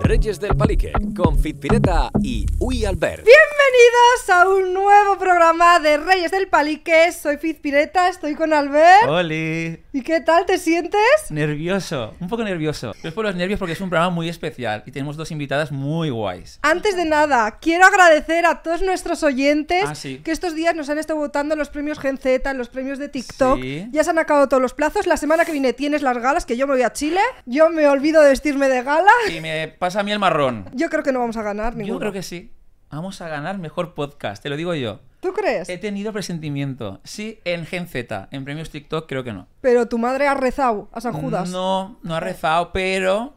Reyes del Palique, con Fitpireta y Uy Albert. Bienvenidos a un nuevo programa de Reyes del Palique. Soy Fitpireta, estoy con Albert. ¡Holi! ¿Y qué tal te sientes? Nervioso, un poco nervioso. es por los nervios porque es un programa muy especial y tenemos dos invitadas muy guays. Antes de nada, quiero agradecer a todos nuestros oyentes ah, que estos días nos han estado votando los premios Gen Z, los premios de TikTok. Ya se han acabado todos los plazos. La semana que viene tienes las galas, que yo me voy a Chile. Yo me olvido de vestirme de gala. Y me pasa a mí el marrón. Yo creo que no vamos a ganar ninguno. Yo creo que sí. Vamos a ganar mejor podcast, te lo digo yo. ¿Tú crees? He tenido presentimiento. Sí, en Gen Z. En premios TikTok creo que no. Pero tu madre ha rezado a San Judas. No, no ha rezado, pero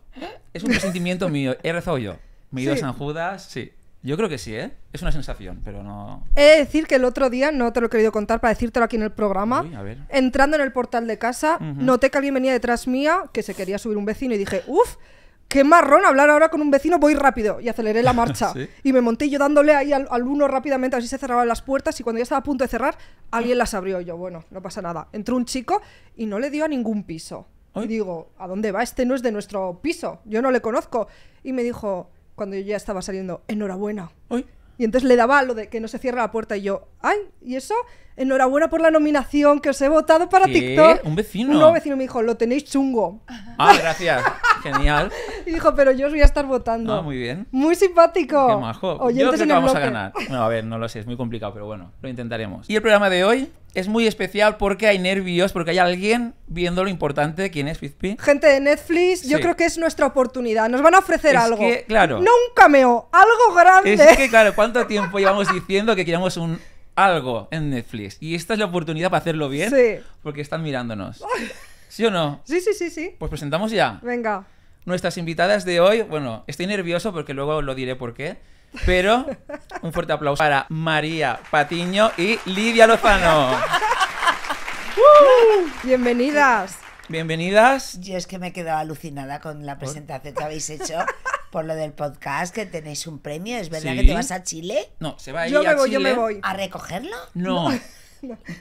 es un presentimiento mío. He rezado yo. Me he ido a San Judas, sí. Yo creo que sí, ¿eh? Es una sensación, pero no... He de decir que el otro día, no te lo he querido contar para decírtelo aquí en el programa, entrando en el portal de casa, noté que alguien venía detrás mía, que se quería subir un vecino y dije, uff, qué marrón hablar ahora con un vecino, voy rápido. Y aceleré la marcha. Y me monté yo dándole ahí al, uno rápidamente, así se cerraban las puertas. Y cuando ya estaba a punto de cerrar, alguien las abrió. Y yo, bueno, no pasa nada. Entró un chico y no le dio a ningún piso. Y digo, ¿a dónde va? Este no es de nuestro piso. Yo no le conozco. Y me dijo, cuando yo ya estaba saliendo, enhorabuena. Y entonces le daba lo de que no se cierra la puerta y yo, ay, ¿y eso? Enhorabuena por la nominación que os he votado para TikTok. Un vecino. Un nuevo vecino me dijo, lo tenéis chungo. Ah, gracias. Genial. Y dijo, pero yo os voy a estar votando. Ah, muy bien. Muy simpático. Qué majo. yo creo que vamos a ganar. No, a ver, no lo sé, es muy complicado, pero bueno, lo intentaremos. ¿Y el programa de hoy? es muy especial porque hay nervios, porque hay alguien viendo lo importante quién es Fizpi. Gente de Netflix, yo creo que es nuestra oportunidad. Nos van a ofrecer es algo. Que, claro. No un cameo, algo grande. Es que, claro, ¿cuánto tiempo llevamos diciendo que queríamos un algo en Netflix? Y esta es la oportunidad para hacerlo bien. Sí. Porque están mirándonos. ¿Sí o no? Sí, sí, sí, sí. Pues presentamos ya. Venga. Nuestras invitadas de hoy, bueno, estoy nervioso porque luego lo diré por qué pero un fuerte aplauso para María Patiño y Lidia Lozano. Bienvenidas. Bienvenidas. Yo es que me he quedado alucinada con la presentación que habéis hecho por lo del podcast, que tenéis un premio. ¿Es verdad que te vas a Chile? No, se va a ir yo me voy, Yo me voy. ¿A recogerlo? no.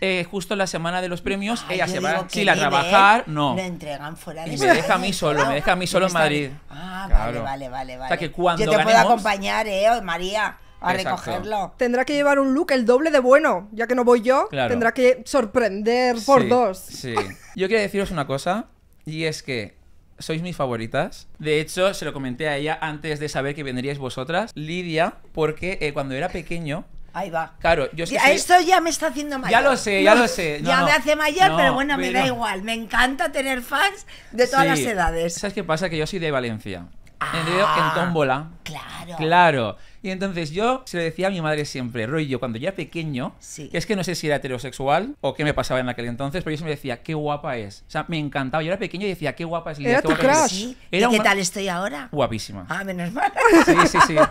Eh, justo la semana de los premios, ella se va a Chile a trabajar, no. entregan fuera de Y me deja a mí solo, me deja a mí solo en Madrid. Ah, vale, vale, vale, que cuando Yo te puedo acompañar, eh, oh, María a recogerlo. Tendrá que llevar un look el doble de bueno, ya que no voy yo, tendrá que sorprender por dos. Sí. yo quería deciros una cosa, y es que sois mis favoritas. De hecho, se lo comenté a ella antes de saber que vendríais vosotras, Lidia, porque eh, cuando era pequeño Ahí va. Claro, yo Esto ya me está haciendo mayor. Ya lo sé, ya lo sé. ya me hace mayor, pero bueno, me da igual. Me encanta tener fans de todas las edades. ¿Sabes qué pasa? Que yo soy de Valencia. Ah, en tómbola. Claro. Claro. Y entonces yo se lo decía a mi madre siempre, rollo, cuando ya pequeño, que es que no sé si era heterosexual o qué me pasaba en aquel entonces, pero yo siempre decía, qué guapa es. O sea, me encantaba. Yo era pequeño y decía, qué guapa es Lidia. ¿Era qué tu crush? qué tal estoy ahora? Guapísima. Ah, menos mal. Sí, sí, sí.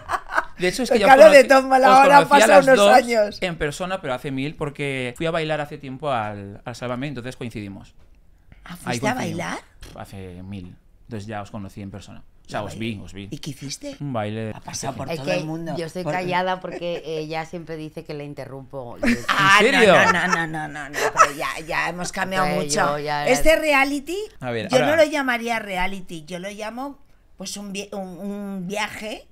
De hecho, es que ya conocí, de Tom Malahora pasa unos años. En persona, pero hace mil, porque fui a bailar hace tiempo al, al Salvamento, entonces coincidimos. ¿Ah, ¿Fuiste a bailar? Hace mil. Entonces ya os conocí en persona. O sea, os vi, os vi. ¿Y qué hiciste? Un baile. Ha pasado por todo el mundo. Yo estoy callada porque ella siempre dice que le interrumpo. ¿En serio? No, no, no, no, no, pero ya, ya hemos cambiado mucho. Este reality, yo no lo llamaría reality, yo lo llamo pues un, viaje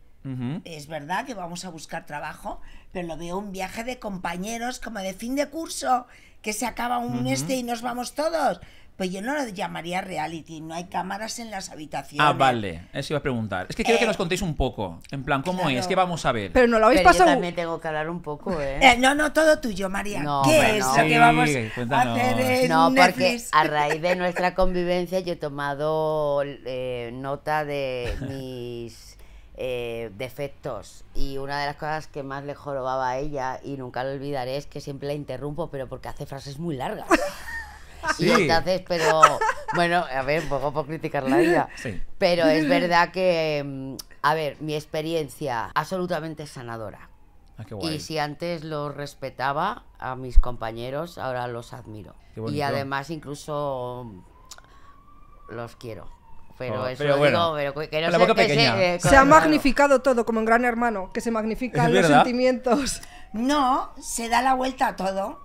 es verdad que vamos a buscar trabajo, pero lo veo un viaje de compañeros como de fin de curso, que se acaba un este y nos vamos todos. Pues yo no lo llamaría reality, no hay cámaras en las habitaciones. Ah, vale, eso iba a preguntar. Es que quiero que eh, nos contéis un poco, en plan, ¿cómo es? que vamos a ver? Pero no lo habéis pasado. Yo también tengo que hablar un poco, ¿eh? ¿eh? no, no, todo tuyo, María. ¿Qué es lo que vamos a hacer No, porque a raíz de nuestra convivencia yo he tomado eh, nota de mis eh, defectos y una de las cosas que más le jorobaba a ella y nunca lo olvidaré es que siempre la interrumpo pero porque hace frases muy largas sí. y entonces pero bueno a ver un poco por criticarla ella pero es verdad que mm, a ver mi experiencia absolutamente sanadora ah, y si antes los respetaba a mis compañeros ahora los admiro y además incluso los quiero pero, eso pero que no se, que se, eh, se ha magnificado todo, como en Gran Hermano, que se magnifican los sentimientos. No, se da la vuelta a todo.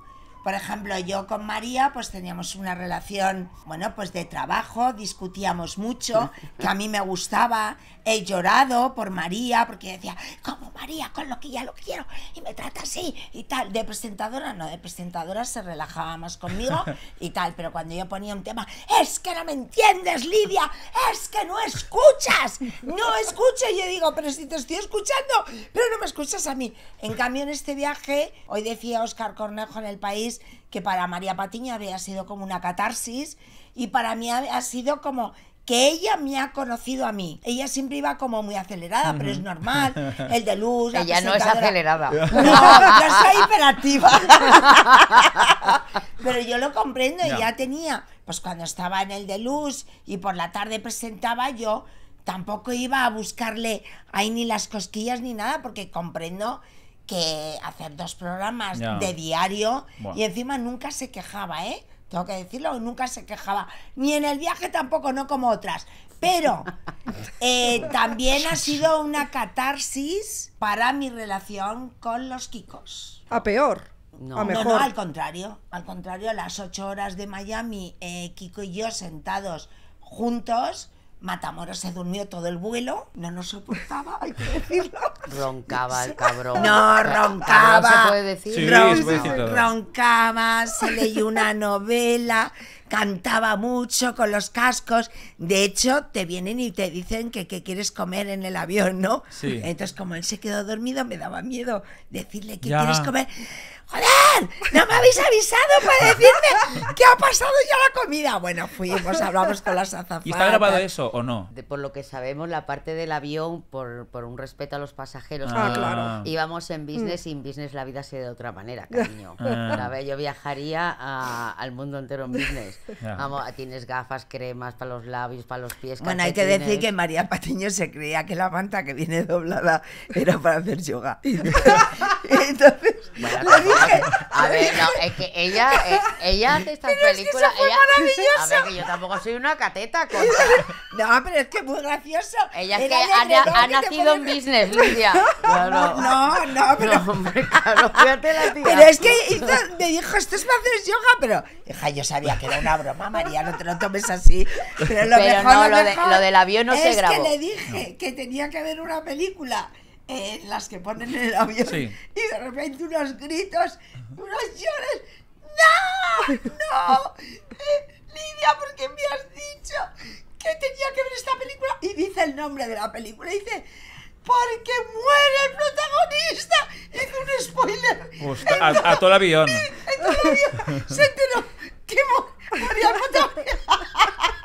Por ejemplo, yo con María pues teníamos una relación, bueno, pues de trabajo, discutíamos mucho, que a mí me gustaba, he llorado por María, porque decía, como María, con lo que ya lo quiero, y me trata así, y tal. De presentadora, no, de presentadora se relajaba más conmigo y tal, pero cuando yo ponía un tema, es que no me entiendes, Lidia, es que no escuchas, no escucho, yo digo, pero si te estoy escuchando, pero no me escuchas a mí. En cambio, en este viaje, hoy decía Oscar Cornejo en el país, que para María Patiño había sido como una catarsis y para mí ha sido como que ella me ha conocido a mí. Ella siempre iba como muy acelerada, pero es normal. El de luz. ella no es acelerada. No, yo soy hiperactiva. pero yo lo comprendo. Ella tenía, pues cuando estaba en el de luz y por la tarde presentaba, yo tampoco iba a buscarle ahí ni las cosquillas ni nada, porque comprendo que hacer dos programas de diario y encima nunca se quejaba, ¿eh? Tengo que decirlo, nunca se quejaba. Ni en el viaje tampoco, no como otras. Pero eh, también ha sido una catarsis para mi relación con los Kikos. A peor. No. A mejor. no, al contrario. Al contrario, a las ocho horas de Miami, eh, Kiko y yo sentados juntos Matamoros se durmió todo el vuelo, no nos soportaba, hay que decirlo. Roncaba el cabrón. No, roncaba. ¿No se puede decir? roncaba, se leyó una novela, cantaba mucho con los cascos. De hecho, te vienen y te dicen que, quieres comer en el avión, ¿no? Sí. Entonces, como él se quedó dormido, me daba miedo decirle que quieres comer. ¡Joder! ¡No me habéis avisado para decirme que ha pasado ya la comida! Bueno, fuimos, hablamos con las azafatas. ¿Y está grabado eso o no? por lo que sabemos, la parte del avión, por, un respeto a los pasajeros, ah, claro. íbamos en business y en business la vida se de otra manera, cariño. Ah. yo viajaría al mundo entero en business. Vamos, tienes gafas, cremas para los labios, para los pies. Bueno, hay que decir que María Patiño se creía que la manta que viene doblada era para hacer yoga. Entonces, a ver, no, es que ella, eh, ella hace estas Pero es que películas. eso fue maravilloso. A ver, que yo tampoco soy una cateta. No, pero es que muy gracioso. Ella es que ha, nacido en business, Lidia. No, no, pero. No, hombre, claro, fíjate la tía. Pero es que me dijo, esto es para hacer yoga, pero. Hija, yo sabía que era una broma, María, no te lo tomes así. Pero lo mejor, lo de- lo del avión no se es que le dije que tenía que ver una película eh, las que ponen en el avión, y de repente unos gritos, unos llores. ¡No! ¡No! Eh, Lidia, ¿por qué me has dicho que tenía que ver esta película? Y dice el nombre de la película, dice porque muere el protagonista. es un spoiler. a, todo el avión. En todo se enteró que,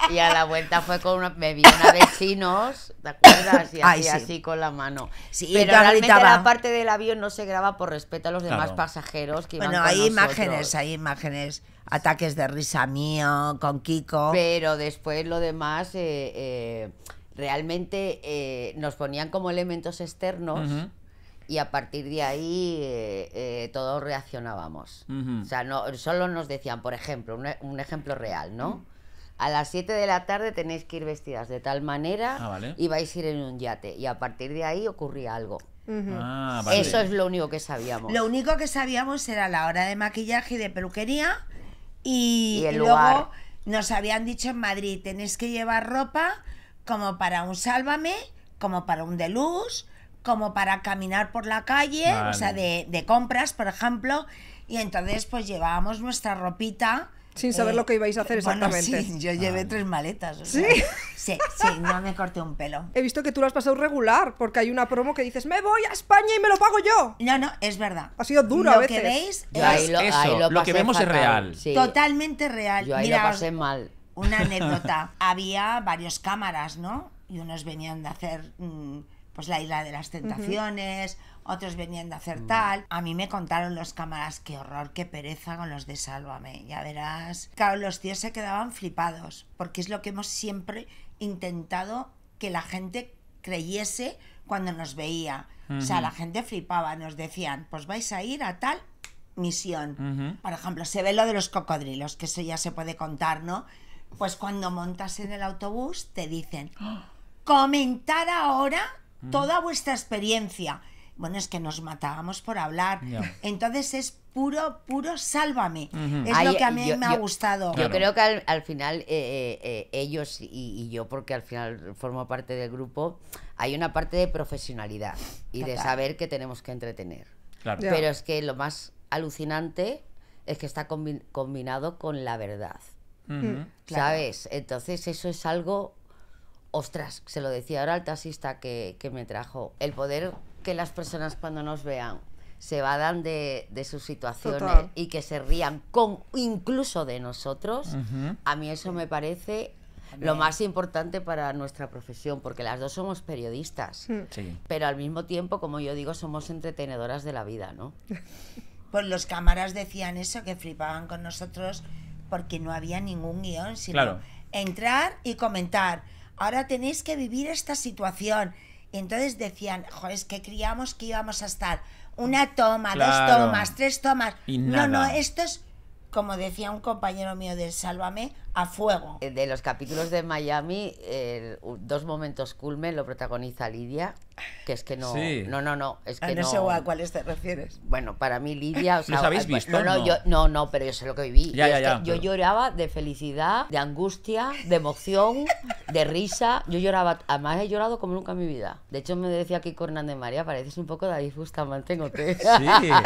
y a la vuelta fue con una, me vi una de chinos, ¿te acuerdas? Y así, con la mano. Pero realmente la parte del avión no se graba por respeto a los demás pasajeros que Bueno, hay imágenes, hay imágenes, ataques de risa mío, con Kiko. Pero después lo demás, eh, eh, realmente eh, nos ponían como elementos externos y a partir de ahí eh, eh, todos reaccionábamos. O sea, no, solo nos decían, por ejemplo, un, e, ejemplo real, ¿no? A las 7 de la tarde tenéis que ir vestidas de tal manera ah, y vais a ir en un yate. Y a partir de ahí ocurría algo. Ah, Eso es lo único que sabíamos. Lo único que sabíamos era la hora de maquillaje y de peluquería. Y, luego nos habían dicho en Madrid, tenéis que llevar ropa como para un sálvame, como para un deluxe como para caminar por la calle, o sea, de, compras, por ejemplo, y entonces pues llevábamos nuestra ropita. Sin saber lo que ibais a hacer eh, exactamente. yo llevé tres maletas. O ¿Sí? sí, no me corté un pelo. He visto que tú lo has pasado regular, porque hay una promo que dices, me voy a España y me lo pago yo. No, no, es verdad. Ha sido duro lo a veces. que veis es que vemos es real. Totalmente real. Yo ahí Mira, lo pasé mal. Una anécdota. Había varios cámaras, ¿no? Y unos venían de hacer... Mm, pues la isla de las tentaciones, otros venían de hacer mm. tal. A mí me contaron los cámaras, qué horror, qué pereza con los de Sálvame, ya verás. Claro, los tíos se quedaban flipados, porque es lo que hemos siempre intentado que la gente creyese cuando nos veía. O sea, la gente flipaba, nos decían, pues vais a ir a tal misión. Por ejemplo, se ve lo de los cocodrilos, que eso ya se puede contar, ¿no? Pues cuando montas en el autobús te dicen, ¡Ah! comentar ahora toda vuestra experiencia. Bueno, es que nos matábamos por hablar. Entonces es puro, puro sálvame. Es lo que a mí me ha gustado. Yo creo que al, final eh, eh, eh, ellos y, yo, porque al final formo parte del grupo, hay una parte de profesionalidad y de saber que tenemos que entretener. Pero es que lo más alucinante es que está combinado con la verdad. Mm, ¿Sabes? Entonces eso es algo ostras, se lo decía ahora el taxista que, me trajo, el poder que las personas cuando nos vean se vadan de, sus situaciones y que se rían con incluso de nosotros, a mí eso me parece lo más importante para nuestra profesión, porque las dos somos periodistas, pero al mismo tiempo, como yo digo, somos entretenedoras de la vida, ¿no? Pues los cámaras decían eso, que flipaban con nosotros porque no había ningún guión, sino entrar y comentar ahora tenéis que vivir esta situación. entonces decían, joder, es que creíamos que íbamos a estar una toma, dos tomas, tres tomas. Y No, no, esto es como decía un compañero mío del Sálvame, a fuego. Eh, de los capítulos de Miami, dos momentos culmen lo protagoniza Lidia, que es que no, no, no, no, es ah, que no, sé a cuáles te refieres. Bueno, para mí Lidia, ¿Los habéis visto? No, no, no, no, pero yo sé lo que viví. Ya, yo, ya, ya, lloraba de felicidad, de angustia, de emoción, de risa. Yo lloraba, además he llorado como nunca en mi vida. De hecho me decía aquí Hernández María, pareces un poco David Bustamante en hotel. Sí.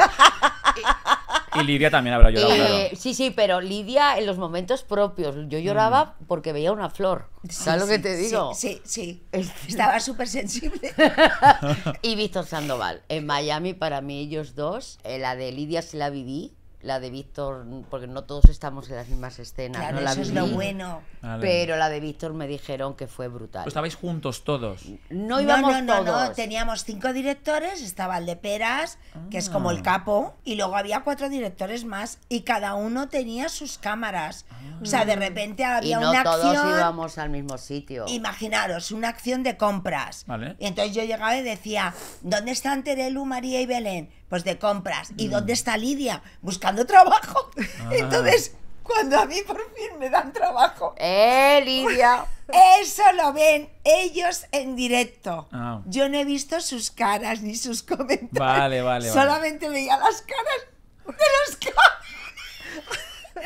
Y Lidia también habrá llorado. Eh, sí, sí, pero Lidia en los momentos propios. Yo lloraba mm. porque veía una flor. ¿Sabes lo que te digo? Sí, sí. sí. Estaba súper sensible. y Víctor Sandoval. En Miami, para mí, ellos dos, eh, la de Lidia se la viví la de Víctor, porque no todos estamos en las mismas escenas. Claro, la eso es lo bueno. Pero la de Víctor me dijeron que fue brutal. ¿Estabais juntos todos? No íbamos no, no, No, no, teníamos cinco directores, estaba el de Peras, que es como el ah. capo, y luego había cuatro directores más, y cada uno tenía sus cámaras. O sea, de ah. repente había no una todos acción, íbamos al mismo sitio. Imaginaros, una acción de compras. Vale. Y entonces yo llegaba y decía, ¿dónde están Terelu, María y Belén? Pues de compras. ¿Y mm. dónde está Lidia? Buscando trabajo. Ah. Entonces, cuando a mí por fin me dan trabajo. ¡Eh, Lidia! Eso lo ven ellos en directo. Ah. Yo no he visto sus caras ni sus comentarios. Vale, vale, Solamente veía las caras de los caras.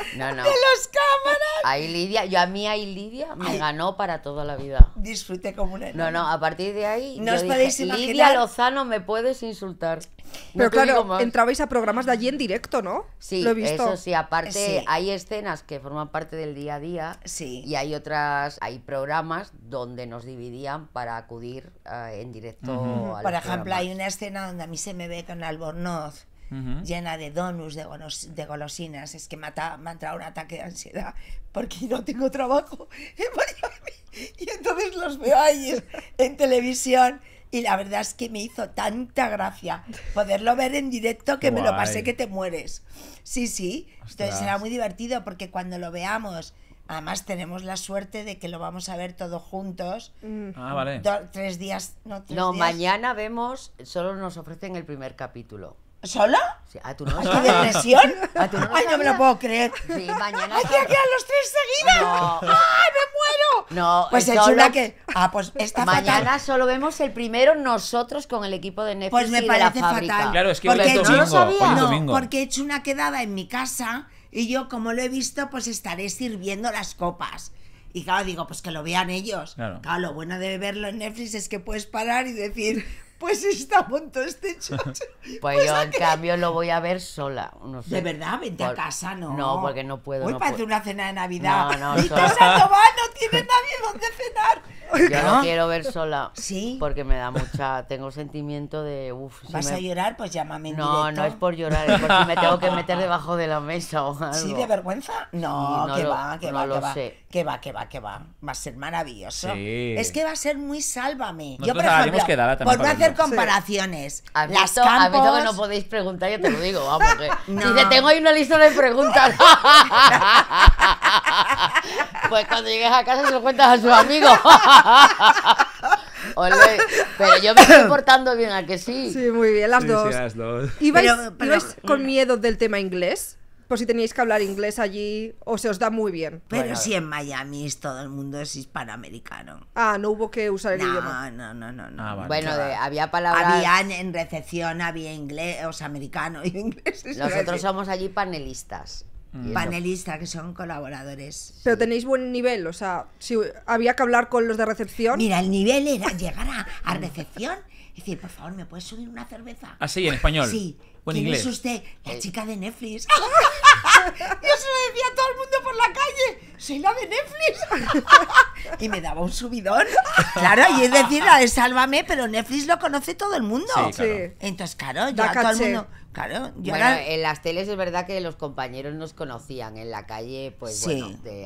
de los cámaras. Ahí Lidia, yo a mí ahí Lidia me ganó para toda la vida. Disfruté como una No, no, a partir de ahí no Lidia Lozano me puedes insultar. Pero claro, entrabais a programas de allí en directo, ¿no? Sí, visto. eso sí, aparte hay escenas que forman parte del día a día sí. y hay otras, hay programas donde nos dividían para acudir eh, en directo. Por ejemplo, hay una escena donde a mí se me ve con Albornoz llena de donuts, de, de, golosinas. Es que me ha, traído un ataque de ansiedad porque no tengo trabajo en Miami. Y entonces los veo ahí en televisión. Y la verdad es que me hizo tanta gracia poderlo ver en directo que me lo pasé que te mueres. Sí, sí. Entonces será muy divertido porque cuando lo veamos, además tenemos la suerte de que lo vamos a ver todos juntos. Ah, vale. tres días. No, no mañana vemos, solo nos ofrecen el primer capítulo. ¿Solo? a tu novia? depresión? ¿A tu depresión? Ay, no me lo puedo creer. Sí, mañana. ¡Ay, que quedan los tres seguidas! ¡Ay, me muero! No, pues es solo... una que. Ah, pues esta Mañana solo vemos el primero nosotros con el equipo de Netflix. Pues me parece fatal. Claro, es que porque he domingo, no, lo no, domingo. porque he hecho una quedada en mi casa y yo, como lo he visto, pues estaré sirviendo las copas. Y claro, digo, pues que lo vean ellos. Claro. lo bueno de verlo en Netflix es que puedes parar y decir, pues está punto este chocho. Pues, pues, yo, en cambio, lo voy a ver sola. De verdad, vente a casa, ¿no? No, porque no puedo. Voy para hacer una cena de Navidad. No, y Casa no no tiene nadie donde cenar. Yo no quiero ver sola. Sí. Porque me da mucha. Tengo sentimiento de. Uf, ¿Vas a llorar? Pues llámame. En no, no es por llorar, es porque me tengo que meter debajo de la mesa o ¿Sí, de vergüenza? No, que va, que va, lo va. Sé. Que va, que va, que va. Va a ser maravilloso. Sí. Es que va a ser muy sálvame. yo, por ejemplo, por no hacer comparaciones. Las Las A mí que no podéis preguntar, yo te lo digo, vamos. Que... tengo ahí una lista de preguntas. pues cuando llegues a casa se lo cuentas a sus amigos. Pero yo me estoy portando bien, ¿a que sí? Sí, muy bien, las dos. Sí, las ¿Ibais, con miedo del tema inglés? por si teníais que hablar inglés allí o se os da muy bien. Pero si en Miami todo el mundo es hispanoamericano. Ah, no hubo que usar el idioma. No, no, no, no. Ah, bueno, había palabras. Había en recepción, había inglés, o sea, americano y inglés. Nosotros somos allí panelistas. Mm. Panelista que son colaboradores. Pero tenéis buen nivel, o sea, si había que hablar con los de recepción. Mira, el nivel era llegar a, recepción y decir, por favor, ¿me puedes subir una cerveza? Ah, sí, en español. Sí. ¿Quién inglés. es usted? La eh. chica de Netflix. Yo se lo decía a todo el mundo por la calle. Soy la de Netflix. y me daba un subidón. Claro, y es decir, la Sálvame, pero Netflix lo conoce todo el mundo. Sí, Entonces, claro, ya todo el mundo Claro, bueno, en las teles es verdad que los compañeros nos conocían, en la calle pues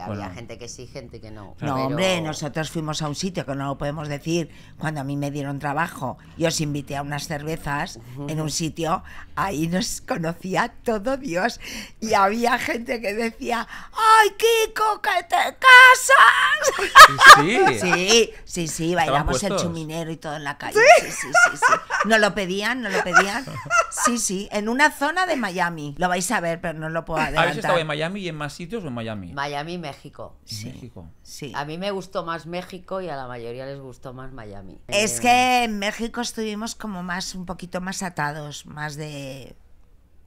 había gente que sí, gente que no. No, hombre, nosotros fuimos a un sitio que no lo podemos decir, cuando a mí me dieron trabajo, y os invité a unas cervezas en un sitio, ahí nos conocía todo Dios y había gente que decía, "Ay, Kiko, que te casas." Sí, sí, sí, sí bailamos el chuminero y todo en la calle. sí, sí. sí. No lo pedían, no lo pedían. Sí, sí, en una zona de Miami. Lo vais a ver, pero no lo puedo adelantar. ¿Habéis estado en Miami y en más sitios o en Miami? Miami, México. Sí. México. Sí. A mí me gustó más México y a la mayoría les gustó más Miami. Es que en México estuvimos como más, un poquito más atados, más de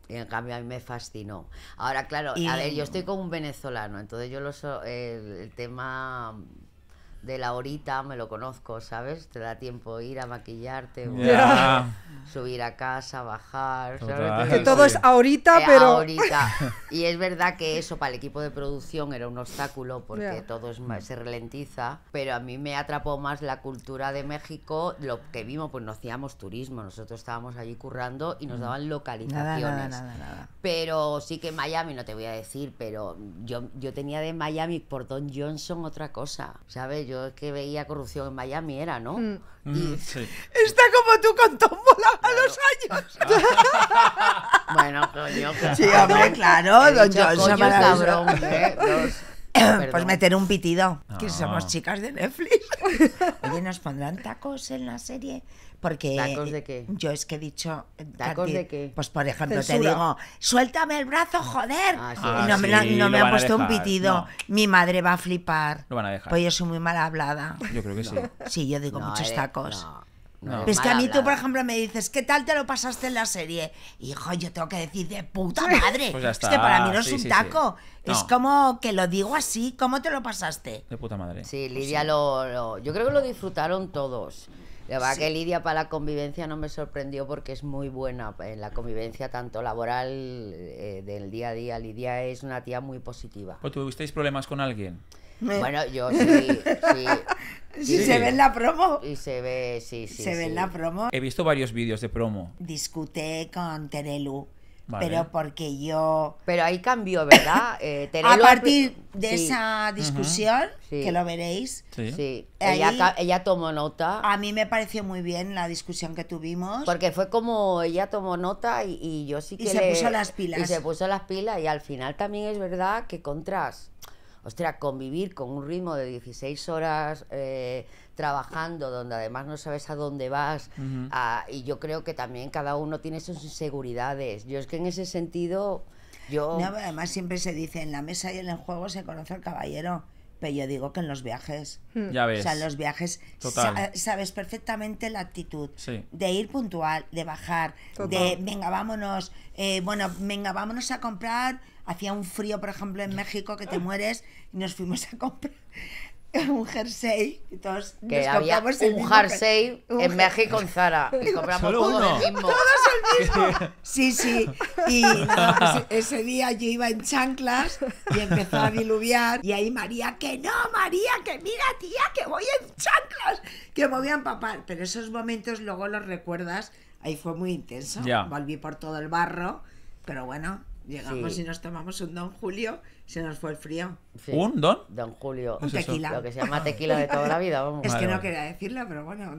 en cambio a mí me fascinó. Ahora, claro, a ver, yo estoy como un venezolano, entonces yo lo el tema de la horita, me lo conozco, ¿sabes? Te da tiempo ir a maquillarte, subir a casa, bajar. Que todo es ahorita, pero. Ahorita. Y es verdad que eso para el equipo de producción era un obstáculo porque todo se ralentiza, pero a mí me atrapó más la cultura de México. Lo que vimos, pues no hacíamos turismo, nosotros estábamos allí currando y nos daban localizaciones. Nada, nada, nada, pero sí que Miami, no te voy a decir, pero yo, yo tenía de Miami por Don Johnson otra cosa, ¿sabes? yo que veía corrupción en Miami era, ¿no? Mm. Mm, Está como tú con tómbola a los años. bueno, coño, claro. Sí, hombre, claro, don Johnson. cabrón, ¿eh? Pues meter un pitido, que ah. somos chicas de Netflix. Oye, ¿nos pondrán tacos en la serie? Porque ¿Tacos de qué? Yo es que he dicho... Eh, ¿Tacos de qué? Pues por ejemplo, te digo, suéltame el brazo, ah, joder. no, me, ha puesto un pitido. Mi madre va a flipar. Lo van a dejar. Pues yo soy muy mal hablada. Yo creo que sí. yo digo muchos eh, tacos. es que a mí tú, por ejemplo, me dices, ¿qué tal te lo pasaste en la serie? Hijo, yo tengo que decir de puta madre. Pues es que para mí no es un taco. Es como que lo digo así, ¿cómo te lo pasaste? De puta madre. Sí, pues Lidia, lo, yo creo que lo disfrutaron todos. La verdad que Lidia para la convivencia no me sorprendió porque es muy buena en la convivencia, tanto laboral eh, del día a día. Lidia es una tía muy positiva. ¿O tuvisteis problemas con alguien? Bueno, yo sí, se ve en la promo. Y se ve, sí, sí. Se ve en la promo. He visto varios vídeos de promo. Discuté con Terelu. Pero porque yo... Pero ahí cambió, ¿verdad? Eh, a partir de esa discusión, que lo veréis, ella, tomó nota. A mí me pareció muy bien la discusión que tuvimos. Porque fue como ella tomó nota y, yo sí que... Y se puso las pilas. Y se puso las pilas y al final también es verdad que contras. Ostras, convivir con un ritmo de 16 horas... Eh, trabajando, donde además no sabes a dónde vas. y yo creo que también cada uno tiene sus inseguridades. Yo es que en ese sentido, yo... No, además siempre se dice, en la mesa y en el juego se conoce al caballero. Pero yo digo que en los viajes. Hmm. Ya ves. O sea, en los viajes sabes perfectamente la actitud de ir puntual, de bajar, de venga, vámonos, eh, bueno, venga, vámonos a comprar. Hacía un frío, por ejemplo, en México que te mueres y nos fuimos a comprar un jersey y todos que había un jersey en México en Zara y compramos todos el mismo sí sí y ese, día yo iba en chanclas y empezó a diluviar y ahí María que no María que mira tía que voy en chanclas que me voy a empapar pero esos momentos luego los recuerdas ahí fue muy intenso volví por todo el barro pero bueno Llegamos si y nos tomamos un Don Julio, se nos fue el frío. ¿Un Don? Don Julio. Un tequila. Lo que se llama tequila de toda la vida, vamos. Es que no quería decirlo, pero bueno.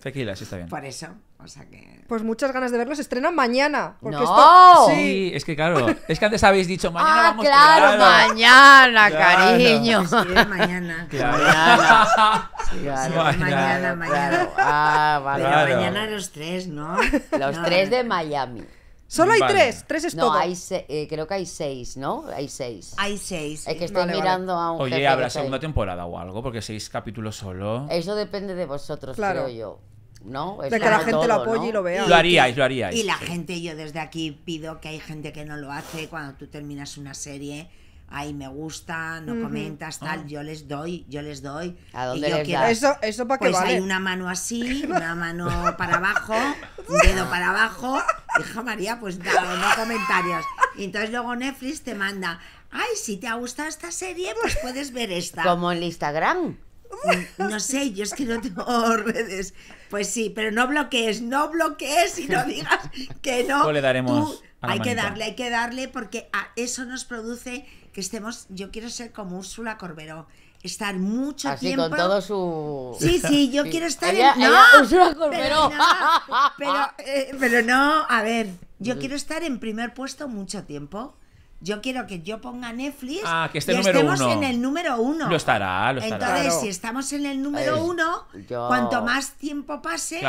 Tequila, sí está bien. Por eso, o sea que... Pues muchas ganas de verlos. Estrenan mañana. Porque ¡No! Sí. es que claro, es que antes habéis dicho mañana ah, vamos claro, claro, mañana, cariño. mañana. Mañana. mañana, mañana. Ah, vale. mañana los tres, ¿no? Los tres de Miami. Solo hay tres, tres es No, hay eh, creo que hay seis, ¿no? Hay seis. Hay seis. que estoy mirando a Oye, ¿habrá segunda temporada o algo? Porque seis capítulos solo... Eso depende de vosotros, creo yo. ¿No? De que la gente lo apoye y lo vea. Lo haríais, lo haríais. Y la gente, yo desde aquí pido que hay gente que no lo hace cuando tú terminas una serie, ay, me gusta, no comentas, tal, ah. yo les doy, yo les doy. ¿A dónde Eso, eso para pues que Pues hay una mano así, una mano para abajo, un dedo para abajo. Hija María, pues no, no comentarios. Y entonces luego Netflix te manda, ay, si te ha gustado esta serie, pues puedes ver esta. Como en Instagram. Mm, no sé, yo es que no tengo redes. Pues sí, pero no bloquees, no bloquees y no digas que no. No pues le daremos. hay que darle, hay que darle porque eso nos produce que estemos, yo quiero ser como Úrsula Corberó, estar mucho Así tiempo. con todo su. Sí, sí, yo quiero estar en. No, pero, eh, pero, no, a ver, yo mm. quiero estar en primer puesto mucho tiempo. Yo quiero que yo ponga Netflix ah, que esté estemos en el número uno. Lo estará, lo estará. Entonces, si estamos en el número uno, cuanto más tiempo pase,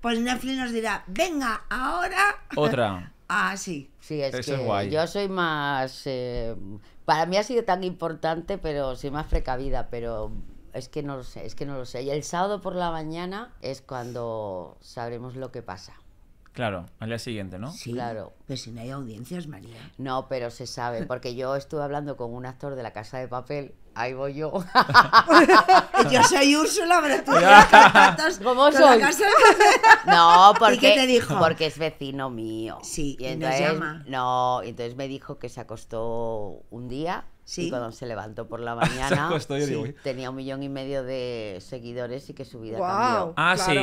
pues Netflix nos dirá, venga, ahora. Otra. ah, sí. Sí, es que yo soy más... Eh, para mí ha sido tan importante, pero soy más precavida, pero es que no lo sé, es que no lo sé. Y el sábado por la mañana es cuando sabremos lo que pasa. Claro, al día siguiente, ¿no? Sí, claro. Pero si no hay audiencias, María. No, pero se sabe, porque yo estuve hablando con un actor de la Casa de Papel. Ahí voy yo. yo soy Úrsula, pero tú ¿Cómo soy? No, porque, te dijo? porque es vecino mío. Sí, y entonces, No, entonces me dijo que se acostó un día Y cuando se levantó por la mañana, tenía un millón y medio de seguidores y que su vida cambió. Ah, sí.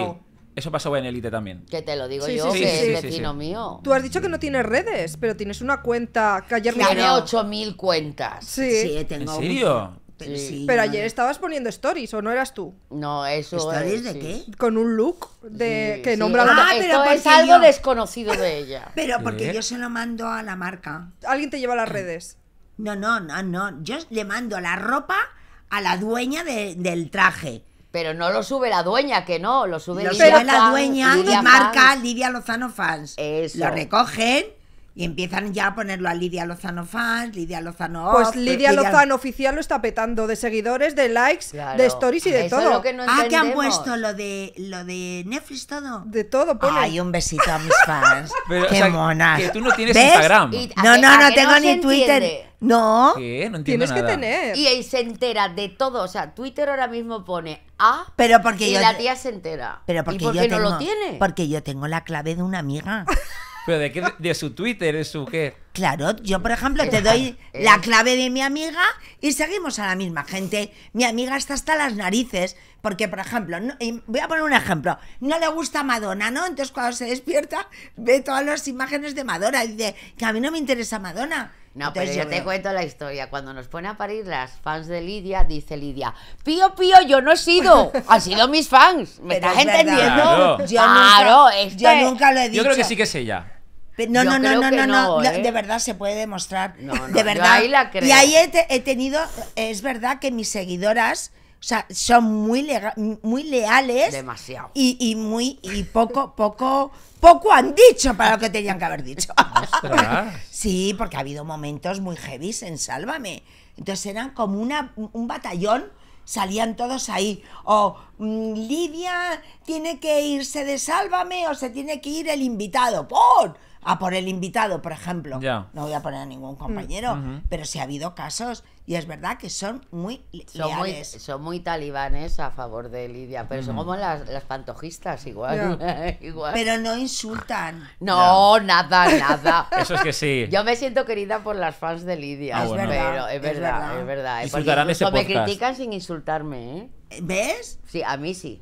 Eso pasó en Elite también. Que te lo digo yo, que es vecino mío. Tú has dicho que no tienes redes, pero tienes una cuenta que ayer... Tiene 8.000 cuentas. Sí. tengo... ¿En serio? Sí, pero ayer estabas poniendo stories, ¿o no eras tú? No, eso ¿Stories de qué? Con un look de que nombra Ah, pero esto es algo desconocido de ella. pero porque yo se lo mando a la marca. ¿Alguien te lleva las redes? No, no, no, no. Yo le mando la ropa a la dueña del traje. Pero no lo sube la dueña, que no, lo sube la dueña marca Lidia Lozano Fans. Lo recogen y empiezan ya a ponerlo a Lidia Lozano fans, Lidia Lozano Pues Lidia, Lozano oficial lo está petando de seguidores, de likes, de stories y de todo. Que ah, que han puesto lo de lo de Netflix todo. De todo, pone. Ay, un besito a mis fans. Qué monas. tú no tienes Instagram. no, no, no tengo ni Twitter. No. ¿Qué? No entiendo Tienes que tener. Y se entera de todo. O sea, Twitter ahora mismo pone A. Pero porque y la tía se entera. Pero porque por qué yo no lo tiene? Porque yo tengo la clave de una amiga. ¿Pero de qué? ¿De su Twitter? ¿es su qué? Claro, yo por ejemplo te doy la ¿eh? clave de mi amiga y seguimos a la misma gente. Mi amiga está hasta las narices, porque por ejemplo, voy a poner un ejemplo, no le gusta Madonna, ¿no? Entonces cuando se despierta ve todas las imágenes de Madonna y dice que a mí no me interesa Madonna. No, pero yo, te cuento la historia. Cuando nos pone a parir las fans de Lidia, dice Lidia, pío, pío, yo no he sido, han sido mis fans. ¿Me estás entendiendo? yo, nunca, yo este nunca lo he dicho. Yo creo que sí que es ella. No, no, no, no, no, no, de verdad se puede demostrar. de verdad. la Y ahí he, tenido, es verdad que mis seguidoras, o sea, son muy, muy leales. Demasiado. Y, y muy, y poco, poco, poco han dicho para lo que tenían que haber dicho. sí, porque ha habido momentos muy heavy en Sálvame. Entonces eran como una, un batallón salían todos ahí. O mm, Lidia tiene que irse de Sálvame o se tiene que ir el invitado. ¡Por! a por el invitado, por ejemplo. No voy a poner a ningún mm. compañero, pero sí ha habido casos y es verdad que son muy son Muy, son muy talibanes a favor de Lidia, pero son mm. como las, las pantojistas igual, Pero no insultan. No, nada, nada. Eso es que sí. Yo me siento querida por las fans de Lidia. es, verdad, es verdad, es verdad. Insultarán ese me critican sin insultarme, ¿eh? ¿Ves? Sí, a mí sí.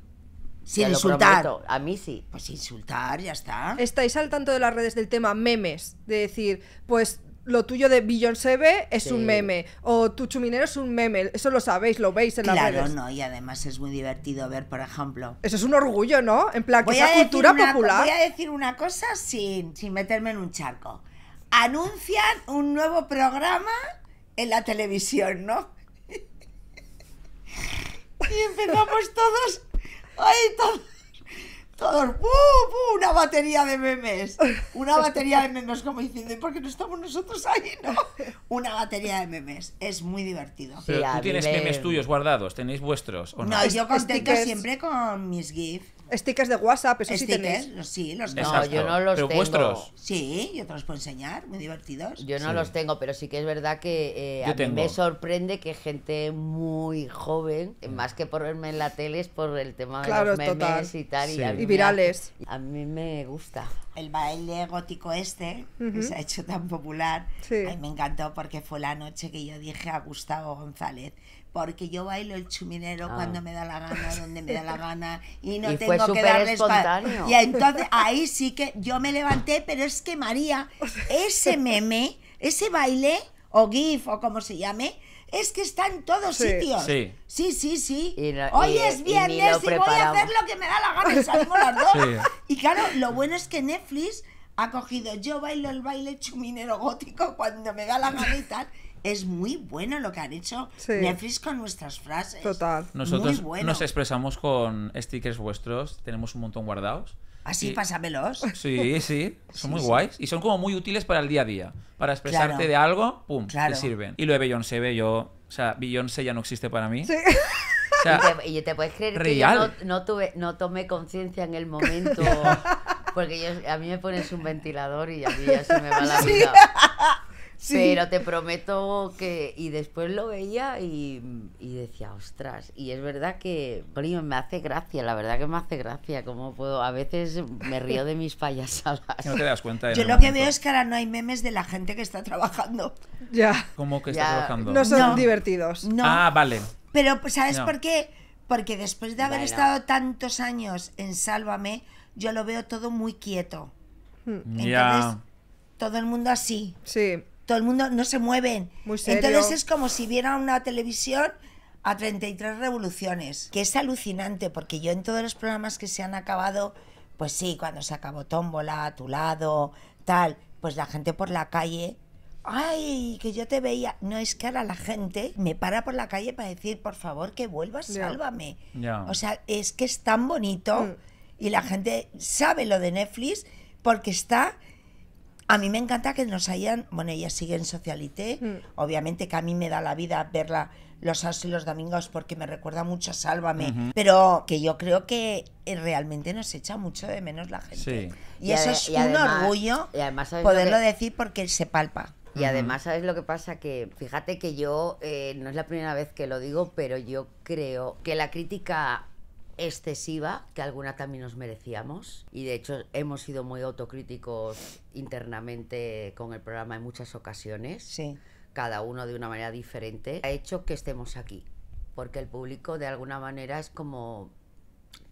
Sin insultar. a mí sí. Pues insultar, ya está. Estáis al tanto de las redes del tema memes. De decir, pues lo tuyo de Seve es un meme. O tu chuminero es un meme. Eso lo sabéis, lo veis en las redes. Claro, no. Y además es muy divertido ver, por ejemplo. Eso es un orgullo, ¿no? En plan, esa cultura popular. Voy a decir una cosa sin, sin meterme en un charco. Anuncian un nuevo programa en la televisión, ¿no? Y empezamos todos ¡Ay, todos todo Una batería de memes. Una batería de memes, como diciendo, no estamos nosotros ahí? No. Una batería de memes. Es muy divertido. ¿Tú tienes memes tuyos guardados? ¿Tenéis vuestros? no? yo contento siempre con mis GIFs. Stickers de WhatsApp, eso sí sí, los No, yo no los tengo. Sí, yo te los puedo enseñar, muy divertidos. Yo no los tengo, pero sí que es verdad que eh, a mí me sorprende que gente muy joven, mm. más que por verme en la tele, es por el tema de los memes y tal. Y, virales. a mí me gusta. El baile gótico este, que se ha hecho tan popular, a mí me encantó porque fue la noche que yo dije a Gustavo González, porque yo bailo el chuminero ah. cuando me da la gana, donde me da la gana y no tengo fue que darles espontáneo. Y entonces ahí sí que yo me levanté, pero es que María, ese meme, ese baile o GIF o como se llame, es que está en todos sitios. Sí, sí, sí. sí. Hoy es viernes y, voy a hacer lo que me da la gana y salimos las dos. Y claro, lo bueno es que Netflix ha cogido, yo bailo el baile chuminero gótico cuando me da la gana es muy bueno lo que han hecho Netflix con nuestras frases. Total. Nosotros nos expresamos con stickers vuestros, tenemos un montón guardados. Así, ¿Ah, pásamelos. Sí, sí, son muy guays y son como muy útiles para el día a día. Para expresarte de algo, pum, te sirven. Y lo de Beyoncé, yo, o sea, Beyoncé ya no existe para mí. Sí. O sea, y, te, te, puedes creer que yo no, tuve, no tomé conciencia en el momento. Porque a mí me pones un ventilador y a mí ya se me va la vida. Pero te prometo que. Y después lo veía y, decía, ostras. Y es verdad que, me hace gracia, la verdad que me hace gracia. ¿Cómo puedo? A veces me río de mis fallas No te das cuenta. Yo lo que veo es que ahora no hay memes de la gente que está trabajando. Ya. ¿Cómo que está trabajando? No son divertidos. No. Ah, vale. Pero, ¿sabes por qué? Porque después de haber estado tantos años en Sálvame, yo lo veo todo muy quieto. Hmm. ya. todo el mundo así. Sí todo el mundo no se mueven. Entonces es como si viera una televisión a 33 revoluciones, que es alucinante porque yo en todos los programas que se han acabado, pues sí, cuando se acabó Tómbola, a tu lado, tal, pues la gente por la calle, ay, que yo te veía, no es que ahora la gente me para por la calle para decir, por favor, que vuelvas, sálvame. O sea, es que es tan bonito mm. y la gente sabe lo de Netflix porque está a mí me encanta que nos hayan, bueno, ella sigue en Socialité, mm. obviamente que a mí me da la vida verla los sábados y los domingos porque me recuerda mucho a Sálvame, pero que yo creo que eh, realmente nos echa mucho de menos la gente. Y, eso es un orgullo y además poderlo decir porque se palpa. Y además, ¿sabes lo que pasa? Que fíjate que yo, eh, no es la primera vez que lo digo, pero yo creo que la crítica excesiva que alguna también nos merecíamos y de hecho hemos sido muy autocríticos internamente con el programa en muchas ocasiones, cada uno de una manera diferente, ha hecho que estemos aquí, porque el público de alguna manera es como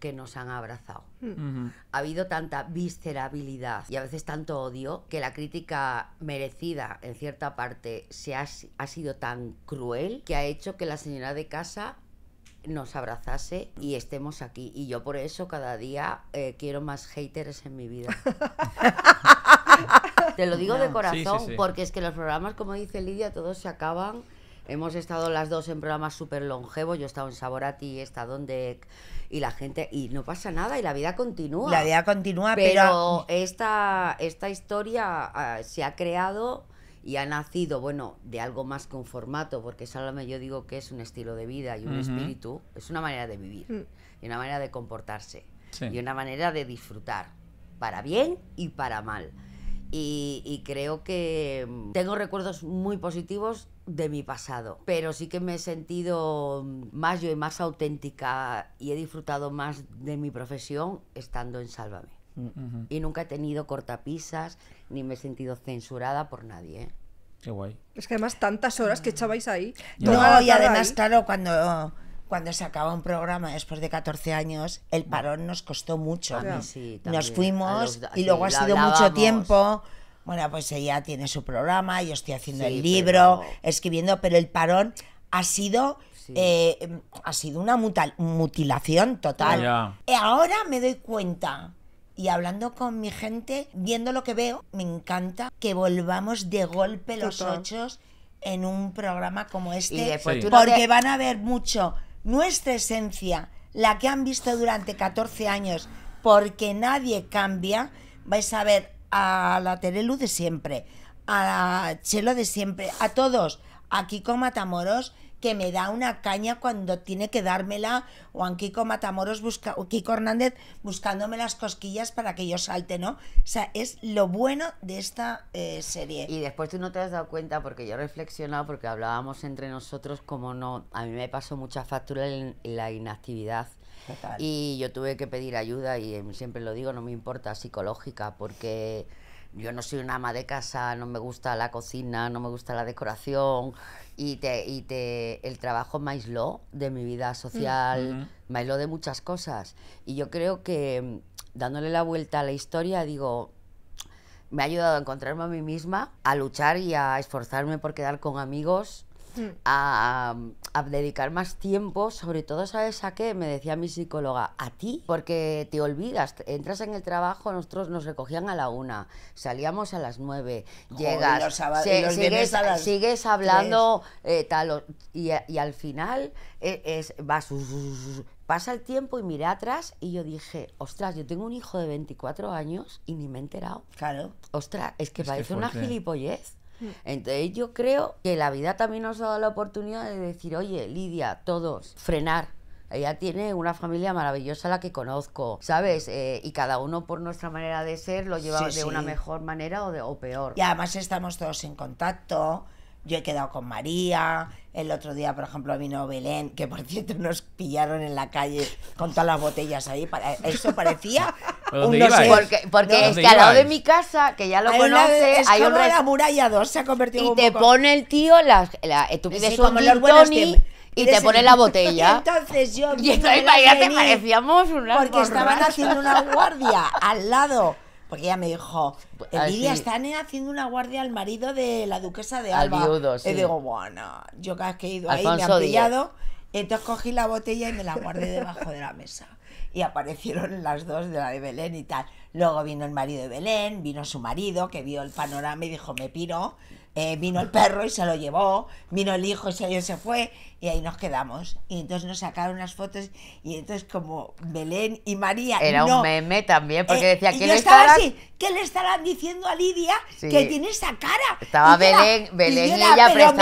que nos han abrazado. Mm. Ha habido tanta viscerabilidad y a veces tanto odio que la crítica merecida en cierta parte se ha, ha sido tan cruel que ha hecho que la señora de casa nos abrazase y mm. estemos aquí. Y yo por eso cada día eh, quiero más haters en mi vida. Te lo digo de corazón, porque es que los programas, como dice Lidia, todos se acaban. Hemos estado las dos en programas súper longevos. Yo he estado en Saborati, he estado en Y la gente. Y no pasa nada, y la vida continúa. La vida continúa, pero. Esta, esta historia ah, se ha creado y ha nacido, bueno, de algo más que un formato, porque Sálvame yo digo que es un estilo de vida y un espíritu, es una manera de vivir mm. y una manera de comportarse y una manera de disfrutar, para bien y para mal. Y, y, creo que mm, tengo recuerdos muy positivos de mi pasado, pero sí que me he sentido mm, más yo y más auténtica y he disfrutado más de mi profesión estando en Sálvame. Y nunca he tenido cortapisas ni me he sentido censurada por nadie. ¿eh? Qué guay. Es que además tantas horas que echabais ahí. No, y además, claro, cuando cuando se acaba un programa después de 14 años, el parón nos costó mucho. a Mí, nos fuimos y luego ha sido mucho tiempo. Bueno, pues ella tiene su programa, yo estoy haciendo el libro, escribiendo, pero el parón ha sido eh, ha sido una mutilación total. Y ahora me doy cuenta y hablando con mi gente, viendo lo que veo, me encanta que volvamos de golpe los ochos en un programa como este, porque van a ver mucho nuestra esencia, la que han visto durante 14 años, porque nadie cambia, vais a ver a la Terelu de siempre, a Chelo de siempre, a todos, aquí con Matamoros, que me da una caña cuando tiene que dármela, o Kiko Matamoros busca, o Kiko Hernández buscándome las cosquillas para que yo salte, ¿no? O sea, es lo bueno de esta eh, serie. Y después tú no te has dado cuenta, porque yo he reflexionado, porque hablábamos entre nosotros, como no, a mí me pasó mucha factura en la inactividad. Y yo tuve que pedir ayuda y siempre lo digo, no me importa, psicológica, porque yo no soy una ama de casa, no me gusta la cocina, no me gusta la decoración y te, te el trabajo me aisló de mi vida social, me mm, aisló de muchas cosas y yo creo que dándole la vuelta a la historia digo me ha ayudado a encontrarme a mí misma, a luchar y a esforzarme por quedar con amigos a, dedicar más tiempo, sobre todo, ¿sabes a qué? Me decía mi psicóloga, a ti, porque te olvidas, entras en el trabajo, nosotros nos recogían a la una, salíamos a las nueve, llegas, sigues, hablando eh, y, al final e, es, vas... Pasa el tiempo y mira atrás y yo dije, ostras, yo tengo un hijo de 24 años y ni me he enterado. Claro. Ostras, es que parece una gilipollez. Mm. Entonces yo creo que la vida también nos ha dado la oportunidad de decir, oye, Lidia, todos, frenar. Ella tiene una familia maravillosa, la que conozco, ¿sabes? Eh, y cada uno por nuestra manera de ser lo lleva de una mejor manera o, de, o peor. Y además estamos todos en contacto yo he quedado con María, el otro día, por ejemplo, vino Belén, que por cierto nos pillaron en la calle con todas las botellas ahí, eso parecía... Un no Porque, es que al lado de mi casa, que ya lo conoces, hay un la muralla 2 se ha convertido y te pone el tío, la, eh, tú pides un Tony y te pone la botella. Entonces yo. Y entonces te parecíamos una. Porque estaban haciendo una guardia al lado porque ella me dijo, Lidia están haciendo una guardia al marido de la duquesa de Alba. Al Y digo, bueno, yo que he ido ahí me han Entonces cogí la botella y me la guardé debajo de la mesa. Y aparecieron las dos de la de Belén y tal. Luego vino el marido de Belén, vino su marido que vio el panorama y dijo, me piro. Eh, vino el perro y se lo llevó. Vino el hijo y se fue y ahí nos quedamos. Y entonces nos sacaron unas fotos y entonces como Belén y María... Era un meme también eh, porque decía que... ¿qué le estaban diciendo a Lidia que tiene esa cara? Estaba Belén, Belén y, ¿me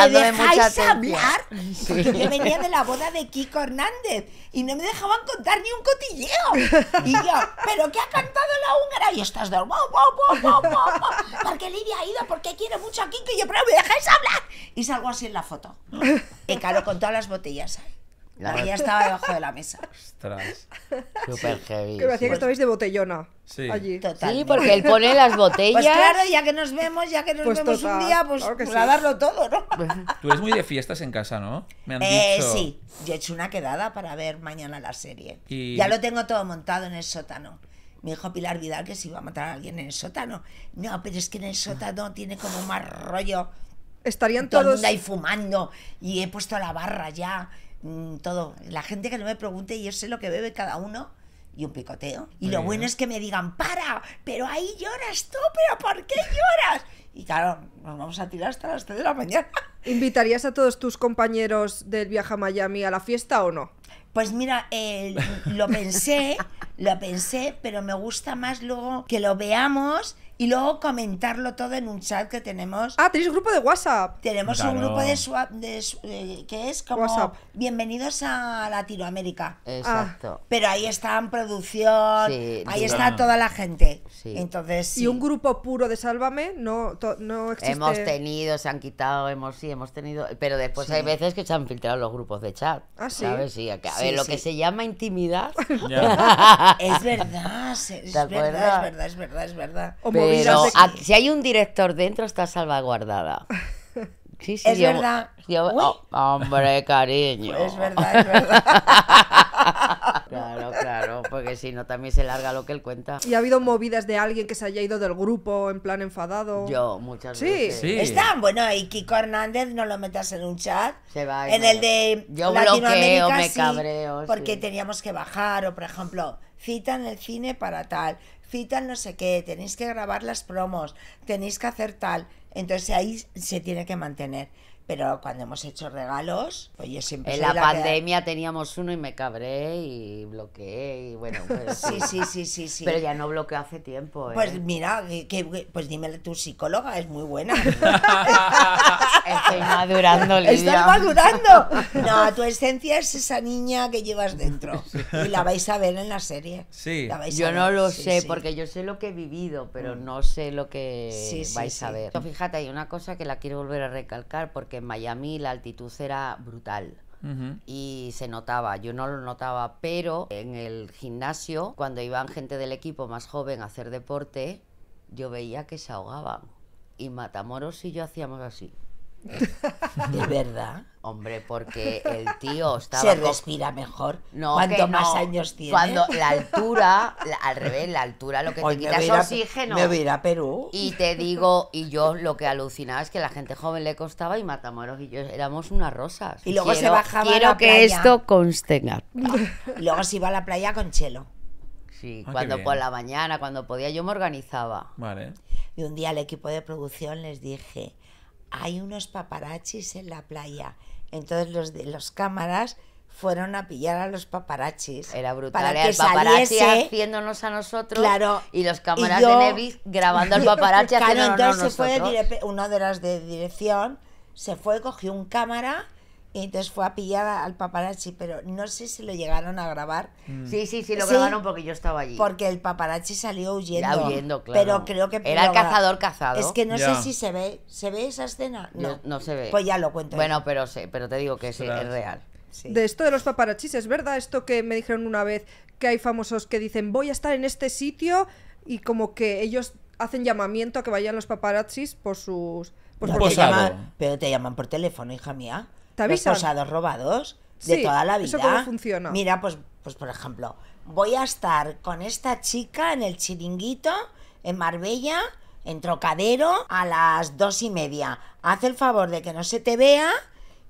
dejáis hablar? Porque yo venía de la boda de Kiko Hernández y no me dejaban contar ni un cotilleo. Y yo, ¿pero qué ha cantado la húngara? Y estás de... Wow, wow, wow, porque Lidia ha ido porque quiere mucho a Kiko y yo, pero me dejáis hablar. Y salgo así en la foto. Y claro, con todas las botellas ahí. La botella estaba debajo de la mesa. Ostras. heavy. Que me hacía que estabais de botellona. Sí. Sí, porque él pone las botellas. Pues claro, ya que nos vemos, ya que nos pues vemos un día, pues, claro pues a darlo todo, ¿no? Tú eres muy de fiestas en casa, ¿no? eh, Sí, yo he hecho una quedada para ver mañana la serie. Ya lo tengo todo montado en el sótano. Me dijo Pilar Vidal que si iba a matar a alguien en el sótano. No, pero es que en el sótano tiene como más rollo. Estarían todos. ahí fumando y he puesto la barra ya, mm, todo. La gente que no me pregunte, yo sé lo que bebe cada uno y un picoteo. Y lo bueno es que me digan, para, pero ahí lloras tú, pero ¿por qué lloras? Y claro, nos vamos a tirar hasta las 3 de la mañana. ¿Invitarías a todos tus compañeros del viaje a Miami a la fiesta o no? Pues mira, lo pensé, lo pensé, pero me gusta más luego que lo veamos y luego comentarlo todo en un chat que tenemos. Ah, tenéis un grupo de WhatsApp. Tenemos un grupo de, swap, que es como bienvenidos a Latinoamérica. Exacto. Ah. pero ahí están producción, sí, ahí está toda la gente. Sí. Entonces, Y un grupo puro de Sálvame no, no existe. Hemos tenido, se han quitado, hemos sí, hemos tenido, pero después hay veces que se han filtrado los grupos de chat. Ah, sí. ¿sabes? Sí, a ver, lo que se llama intimidad. es verdad, es, verdad, es verdad, es verdad, es verdad. Pero si hay un director dentro está salvaguardada. Sí, sí, es verdad. Oh, hombre, cariño. Pues es verdad, es verdad. Claro, claro, porque si no también se larga lo que él cuenta. ¿Y ha habido movidas de alguien que se haya ido del grupo en plan enfadado? Yo, muchas veces. Sí, Está, bueno, y Kiko Hernández no lo metas en un chat. Se va. En el de Yo bloqueo, me cabreo. porque teníamos que bajar, o por ejemplo, cita en el cine para tal cita no sé qué, tenéis que grabar las promos, tenéis que hacer tal. Entonces ahí se tiene que mantener pero cuando hemos hecho regalos, pues yo siempre... En la, pandemia teníamos uno y me cabré y bloqueé y bueno, pues, sí, sí, sí, sí, sí. Pero ya no bloqueo hace tiempo. ¿eh? Pues mira, pues dime tu psicóloga, es muy buena. Estoy madurando, Lidia. Estás madurando. No, tu esencia es esa niña que llevas dentro y la vais a ver en la serie. Sí. yo no lo sé porque yo sé lo que he vivido, pero mm. no sé lo que vais a ver. Fíjate, hay una cosa que la quiero volver a recalcar porque en Miami la altitud era brutal. y se notaba, yo no lo notaba, pero en el gimnasio, cuando iban gente del equipo más joven a hacer deporte, yo veía que se ahogaban. Y Matamoros y yo hacíamos así. De verdad. Hombre, porque el tío estaba. Se respira mejor. No, cuanto más años tiene. Cuando la altura, al revés, la altura lo que te quita es oxígeno. Me Perú. Y te digo, y yo lo que alucinaba es que la gente joven le costaba y Matamoros y yo éramos unas rosas. Y luego se bajaba a la que esto conste Y luego se iba a la playa con chelo. Sí, ah, cuando por la mañana, cuando podía, yo me organizaba. Y un día al equipo de producción les dije hay unos paparachis en la playa. Entonces los de los cámaras fueron a pillar a los paparachis. Era brutal, para ¿eh? que el haciéndonos a nosotros y los cámaras de Nevis grabando al paparazzi claro, entonces nosotros. uno de las de dirección, se fue, cogió un cámara y entonces fue a pillar al paparazzi, pero no sé si lo llegaron a grabar. Mm. Sí, sí, sí, lo grabaron porque yo estaba allí. Porque el paparazzi salió huyendo. Pero creo que... Era el cazador cazado. Es que no sé si se ve. ¿Se ve esa escena? No, no, se ve. Pues ya lo cuento. Bueno, pero, sé, pero te digo que sí, es real. Sí. De esto de los paparazzis, ¿es verdad esto que me dijeron una vez que hay famosos que dicen voy a estar en este sitio y como que ellos hacen llamamiento a que vayan los paparazzis por sus... pero te llaman por teléfono, hija mía. ¿Te Los posados robados de toda la vida. ¿Eso cómo funciona? Mira, pues, pues por ejemplo, voy a estar con esta chica en el chiringuito, en Marbella, en Trocadero, a las dos y media. Haz el favor de que no se te vea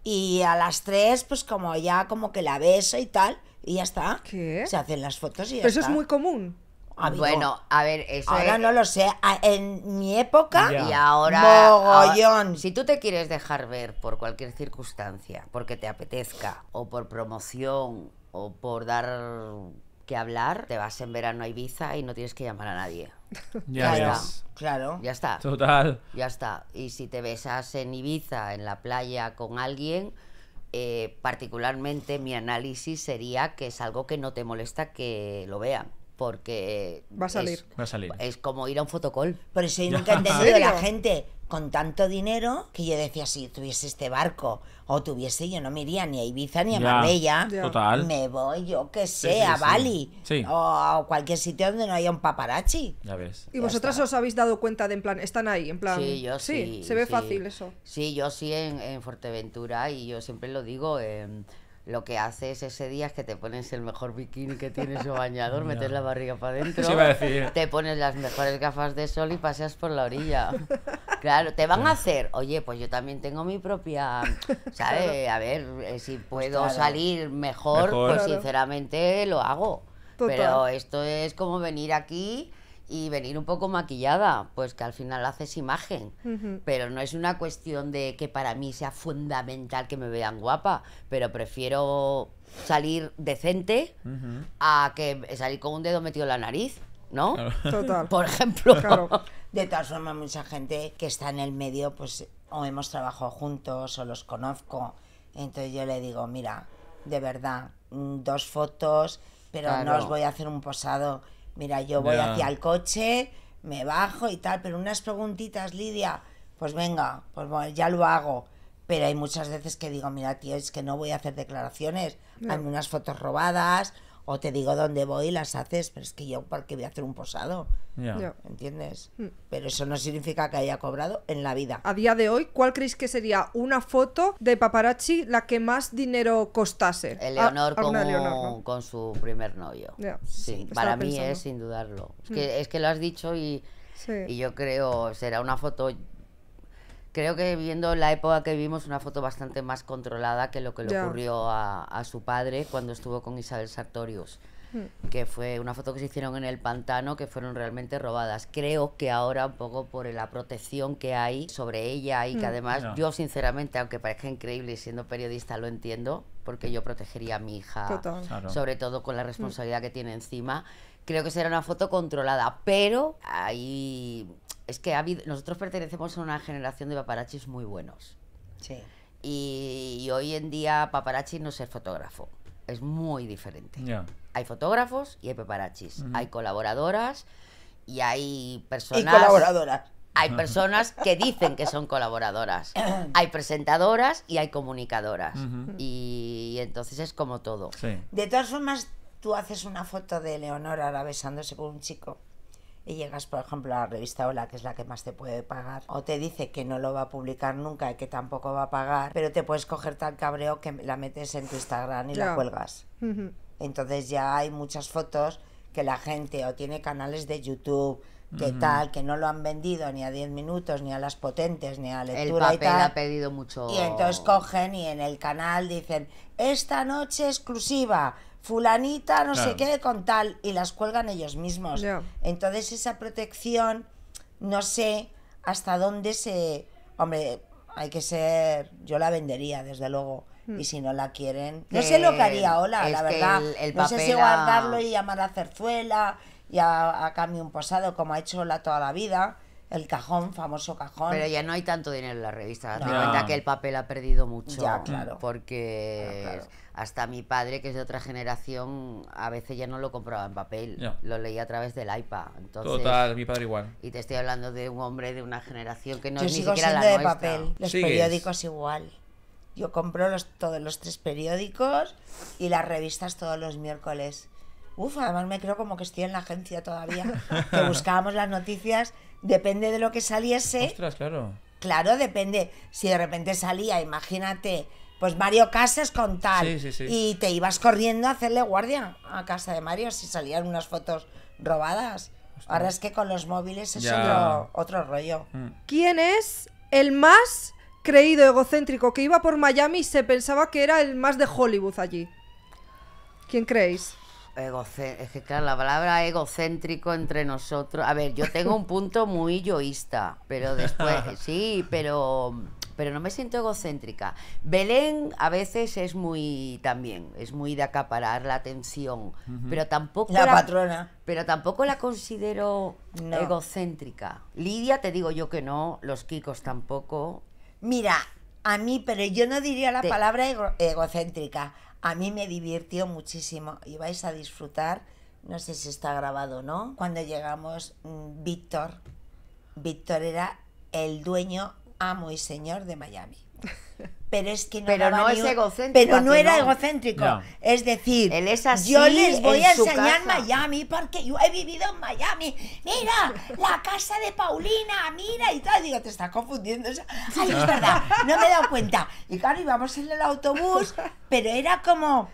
y a las tres, pues como ya como que la beso y tal, y ya está. ¿Qué? Se hacen las fotos y ya eso es muy común. Ah, bueno, a ver, eso Ahora no lo sé. En mi época... Y ahora... si tú te quieres dejar ver por cualquier circunstancia, porque te apetezca, o por promoción, o por dar que hablar, te vas en verano a Ibiza y no tienes que llamar a nadie. Ya, está. Claro. Ya está. Total. Ya está. Y si te besas en Ibiza, en la playa, con alguien... Eh, particularmente mi análisis sería que es algo que no te molesta que lo vean porque... Va a salir. Es, Va a salir. Es como ir a un fotocol pero eso nunca he entendido la gente con tanto dinero que yo decía, si tuviese este barco o tuviese, yo no me iría ni a Ibiza ni a Marbella. Total. Me voy, yo que sé, a Bali. O a cualquier sitio donde no haya un paparazzi. Ya ves. ¿Y vosotras os habéis dado cuenta de, en plan, están ahí, en plan... Sí, yo sí. se ve fácil eso. Sí, yo sí en, en Fuerteventura y yo siempre lo digo... Em, lo que haces ese día es que te pones el mejor bikini que tienes o bañador, metes la barriga para adentro, te pones las mejores gafas de sol y paseas por la orilla. Claro, te van a hacer, oye, pues yo también tengo mi propia, ¿sabes? A ver, eh, si pues puedo salir mejor, pues sinceramente lo hago. Pero esto es como venir aquí y venir un poco maquillada, pues que al final haces imagen, pero no es una cuestión de que para mí sea fundamental que me vean guapa, pero prefiero salir decente a que salir con un dedo metido en la nariz, ¿no? Total. Por ejemplo. De todas formas, mucha gente que está en el medio, pues o hemos trabajado juntos o los conozco, entonces yo le digo, mira, de verdad, mm, dos fotos, pero no os voy a hacer un posado mira, yo voy hacia el coche, me bajo y tal, pero unas preguntitas, Lidia, pues venga, pues bueno, ya lo hago. Pero hay muchas veces que digo, mira, tío, es que no voy a hacer declaraciones, hay unas fotos robadas o te digo dónde voy y las haces, pero es que yo porque voy a hacer un posado. ¿Entiendes? Mm. Pero eso no significa que haya cobrado en la vida. A día de hoy, ¿cuál creéis que sería una foto de paparazzi la que más dinero costase? El ah, con, Leonor, con su primer novio. para mí es sin dudarlo. Es que, mm. que lo has dicho y, y yo creo será una foto creo que viendo la época que vivimos, una foto bastante más controlada que lo que le ocurrió a, su padre cuando estuvo con Isabel Sartorius, hmm. que fue una foto que se hicieron en el pantano que fueron realmente robadas. Creo que ahora un poco por la protección que hay sobre ella y que hmm. además yo sinceramente, aunque parezca increíble siendo periodista, lo entiendo, porque yo protegería a mi hija, sobre todo con la hmm. responsabilidad que tiene encima creo que será una foto controlada, pero hay es que nosotros pertenecemos a una generación de paparachis muy buenos. Sí. Y, hoy en día paparazzi no es el fotógrafo. Es muy diferente. Hay fotógrafos y hay paparachis. Hay colaboradoras y hay personas. Y colaboradoras. Hay personas que dicen que son colaboradoras. hay presentadoras y hay comunicadoras. y, entonces es como todo. De todas formas, tú haces una foto de Leonora besándose con un chico y llegas, por ejemplo, a la revista Hola, que es la que más te puede pagar, o te dice que no lo va a publicar nunca y que tampoco va a pagar, pero te puedes coger tan cabreo que la metes en tu Instagram y la cuelgas. Entonces ya hay muchas fotos que la gente o tiene canales de YouTube, que tal, que no lo han vendido ni a 10 minutos, ni a las potentes, ni a lectura El papel ha pedido mucho. Y entonces cogen y en el canal dicen, esta noche exclusiva, fulanita, no sé qué, con tal, y las cuelgan ellos mismos. Entonces esa protección, no sé hasta dónde se... Hombre, hay que ser... Yo la vendería, desde luego. Hmm. Y si no la quieren... No sé lo que haría Hola, la verdad. El, no sé si guardarlo y llamar a Cerzuela y a, a un Posado, como ha hecho la toda la vida el cajón, famoso cajón. Pero ya no hay tanto dinero en la revista. que el papel ha perdido mucho. claro. Porque hasta mi padre, que es de otra generación, a veces ya no lo compraba en papel, lo leía a través del iPad. Total, mi padre igual. Y te estoy hablando de un hombre de una generación que no es ni siquiera la de papel, los periódicos igual. Yo compro los, todos los tres periódicos y las revistas todos los miércoles. Uf, además me creo como que estoy en la agencia todavía, que buscábamos las noticias, depende de lo que saliese. Ostras, claro. Claro, depende. Si de repente salía, imagínate, pues Mario Casas con tal. Y te ibas corriendo a hacerle guardia a casa de Mario si salían unas fotos robadas. Ahora es que con los móviles es otro, rollo. Mm. ¿Quién es el más creído egocéntrico que iba por Miami y se pensaba que era el más de Hollywood allí? ¿Quién creéis? es que claro, la palabra egocéntrico entre nosotros. A ver, yo tengo un punto muy yoísta, pero después, sí, pero pero no me siento egocéntrica. Belén a veces es muy también, es muy de acaparar la atención, pero tampoco la, patrona. Pero tampoco la considero egocéntrica. Lidia te digo yo que no, los Kikos tampoco. Mira, a mí, pero yo no diría la palabra egocéntrica. A mí me divirtió muchísimo y vais a disfrutar. No sé si está grabado o no. Cuando llegamos, mm, Víctor, Víctor era el dueño amo y señor de Miami. Pero es que no, pero es egocéntrico. Pero no era egocéntrico. Es decir, yo les voy a enseñar Miami porque yo he vivido en Miami. Mira, la casa de Paulina, mira y todo. Digo, te está confundiendo. Ay, es verdad, no me he dado cuenta. Y claro, íbamos en el autobús, pero era como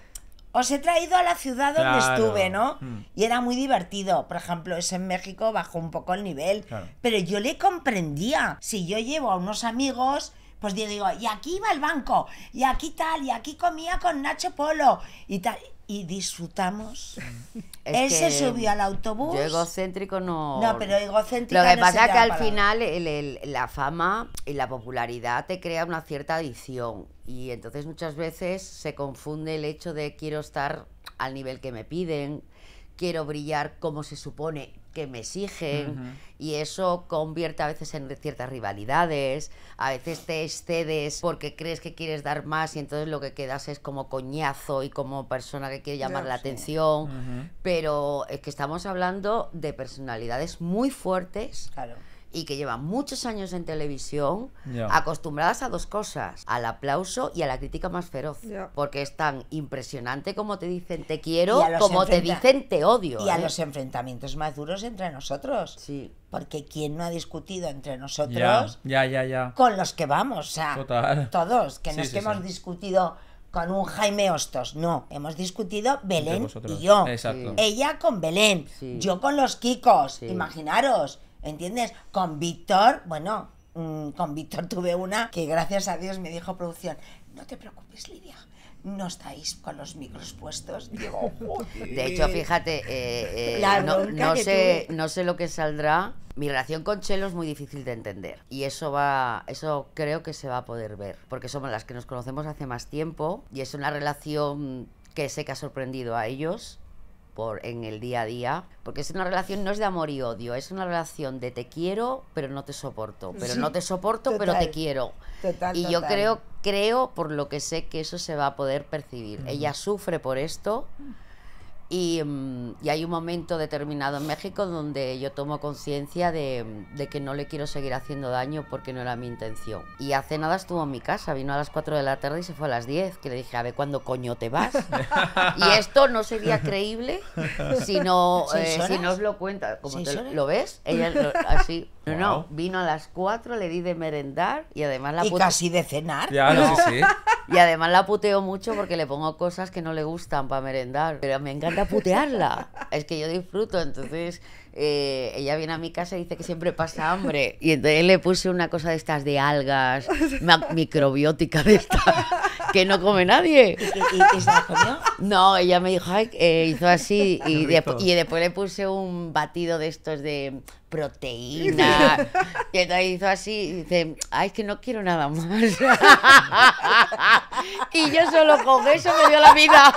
os he traído a la ciudad donde estuve, ¿no? Hmm. Y era muy divertido. Por ejemplo, es en México bajó un poco el nivel. Pero yo le comprendía. Si yo llevo a unos amigos, pues yo digo, y aquí iba el banco, y aquí tal, y aquí comía con Nacho Polo, y tal y disfrutamos. Él se subió al autobús. Yo egocéntrico no. No, pero egocéntrico. Lo que pasa que al final el, la fama y la popularidad te crea una cierta adicción. Y entonces muchas veces se confunde el hecho de quiero estar al nivel que me piden, quiero brillar como se supone que me exigen y eso convierte a veces en ciertas rivalidades, a veces te excedes porque crees que quieres dar más y entonces lo que quedas es como coñazo y como persona que quiere llamar la atención, pero es que estamos hablando de personalidades muy fuertes. Claro y que llevan muchos años en televisión acostumbradas a dos cosas, al aplauso y a la crítica más feroz, porque es tan impresionante como te dicen te quiero, como te dicen te odio. Y a ¿eh? los enfrentamientos más duros entre nosotros. Porque quién no ha discutido entre nosotros ya, ya, ya, con los que vamos, o sea, todos, que no es que hemos discutido con un Jaime Hostos. No, hemos discutido Belén y yo. Exacto. Ella con Belén, yo con los Kikos. Imaginaros. ¿me entiendes? Con Víctor, bueno, mm, con Víctor tuve una que gracias a Dios me dijo producción, no te preocupes Lidia, no estáis con los micros puestos. De hecho, fíjate, eh, eh, no, sé, no sé lo que saldrá. Mi relación con Chelo es muy difícil de entender y eso va, eso creo que se va a poder ver, porque somos las que nos conocemos hace más tiempo y es una relación que sé que ha sorprendido a ellos en el día a día, porque es una relación no es de amor y odio, es una relación de te quiero, pero no te soporto, pero no te soporto, pero te quiero. y yo creo, creo, por lo que sé, que eso se va a poder percibir. Ella sufre por esto. Mm, y, hay un momento determinado en México donde yo tomo conciencia de, que no le quiero seguir haciendo daño porque no era mi intención. Y hace nada estuvo en mi casa, vino a las 4 de la tarde y se fue a las 10, que le dije, a ver, ¿cuándo coño te vas? y esto no sería creíble si no, eh, si no os lo cuenta. Como ¿Lo ves? Ella así. No, vino a las 4, le di de merendar y además la... Y casi de cenar. sí, Y además la puteo mucho porque le pongo cosas que no le gustan para merendar, pero me encanta putearla. es que yo disfruto, entonces eh, ella viene a mi casa y dice que siempre pasa hambre. Y entonces le puse una cosa de estas de algas, microbiótica de estas que no come nadie. No, ella me dijo, eh", hizo así y, y, después le puse un batido de estos de proteína. Y entonces hizo así y dice, Ay, es que no quiero nada más. y yo solo con eso me dio la vida.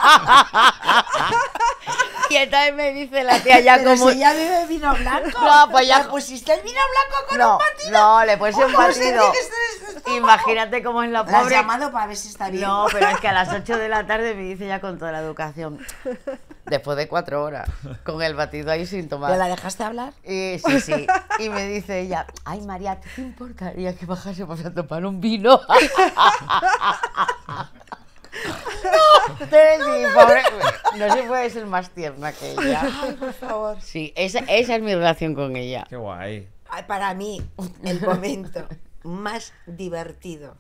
Y me dice la tía ya como. Si ya bebe vino blanco. No, pues ya. ¿Le pusiste el vino blanco con un batido? No, le puse un batido. Imagínate cómo es la pobre. has llamado para ver si está bien? No, pero es que a las 8 de la tarde me dice ya con toda la educación. Después de cuatro horas, con el batido ahí sin tomar. ¿Te la dejaste hablar? Y, eh, sí, sí. Y me dice ella, ay María, ¿te importaría que bajásemos a tomar un vino? No, no se puede ser más tierna que ella. Ay, por favor. Sí, esa, es mi relación con ella. Qué guay. Para mí, el momento más divertido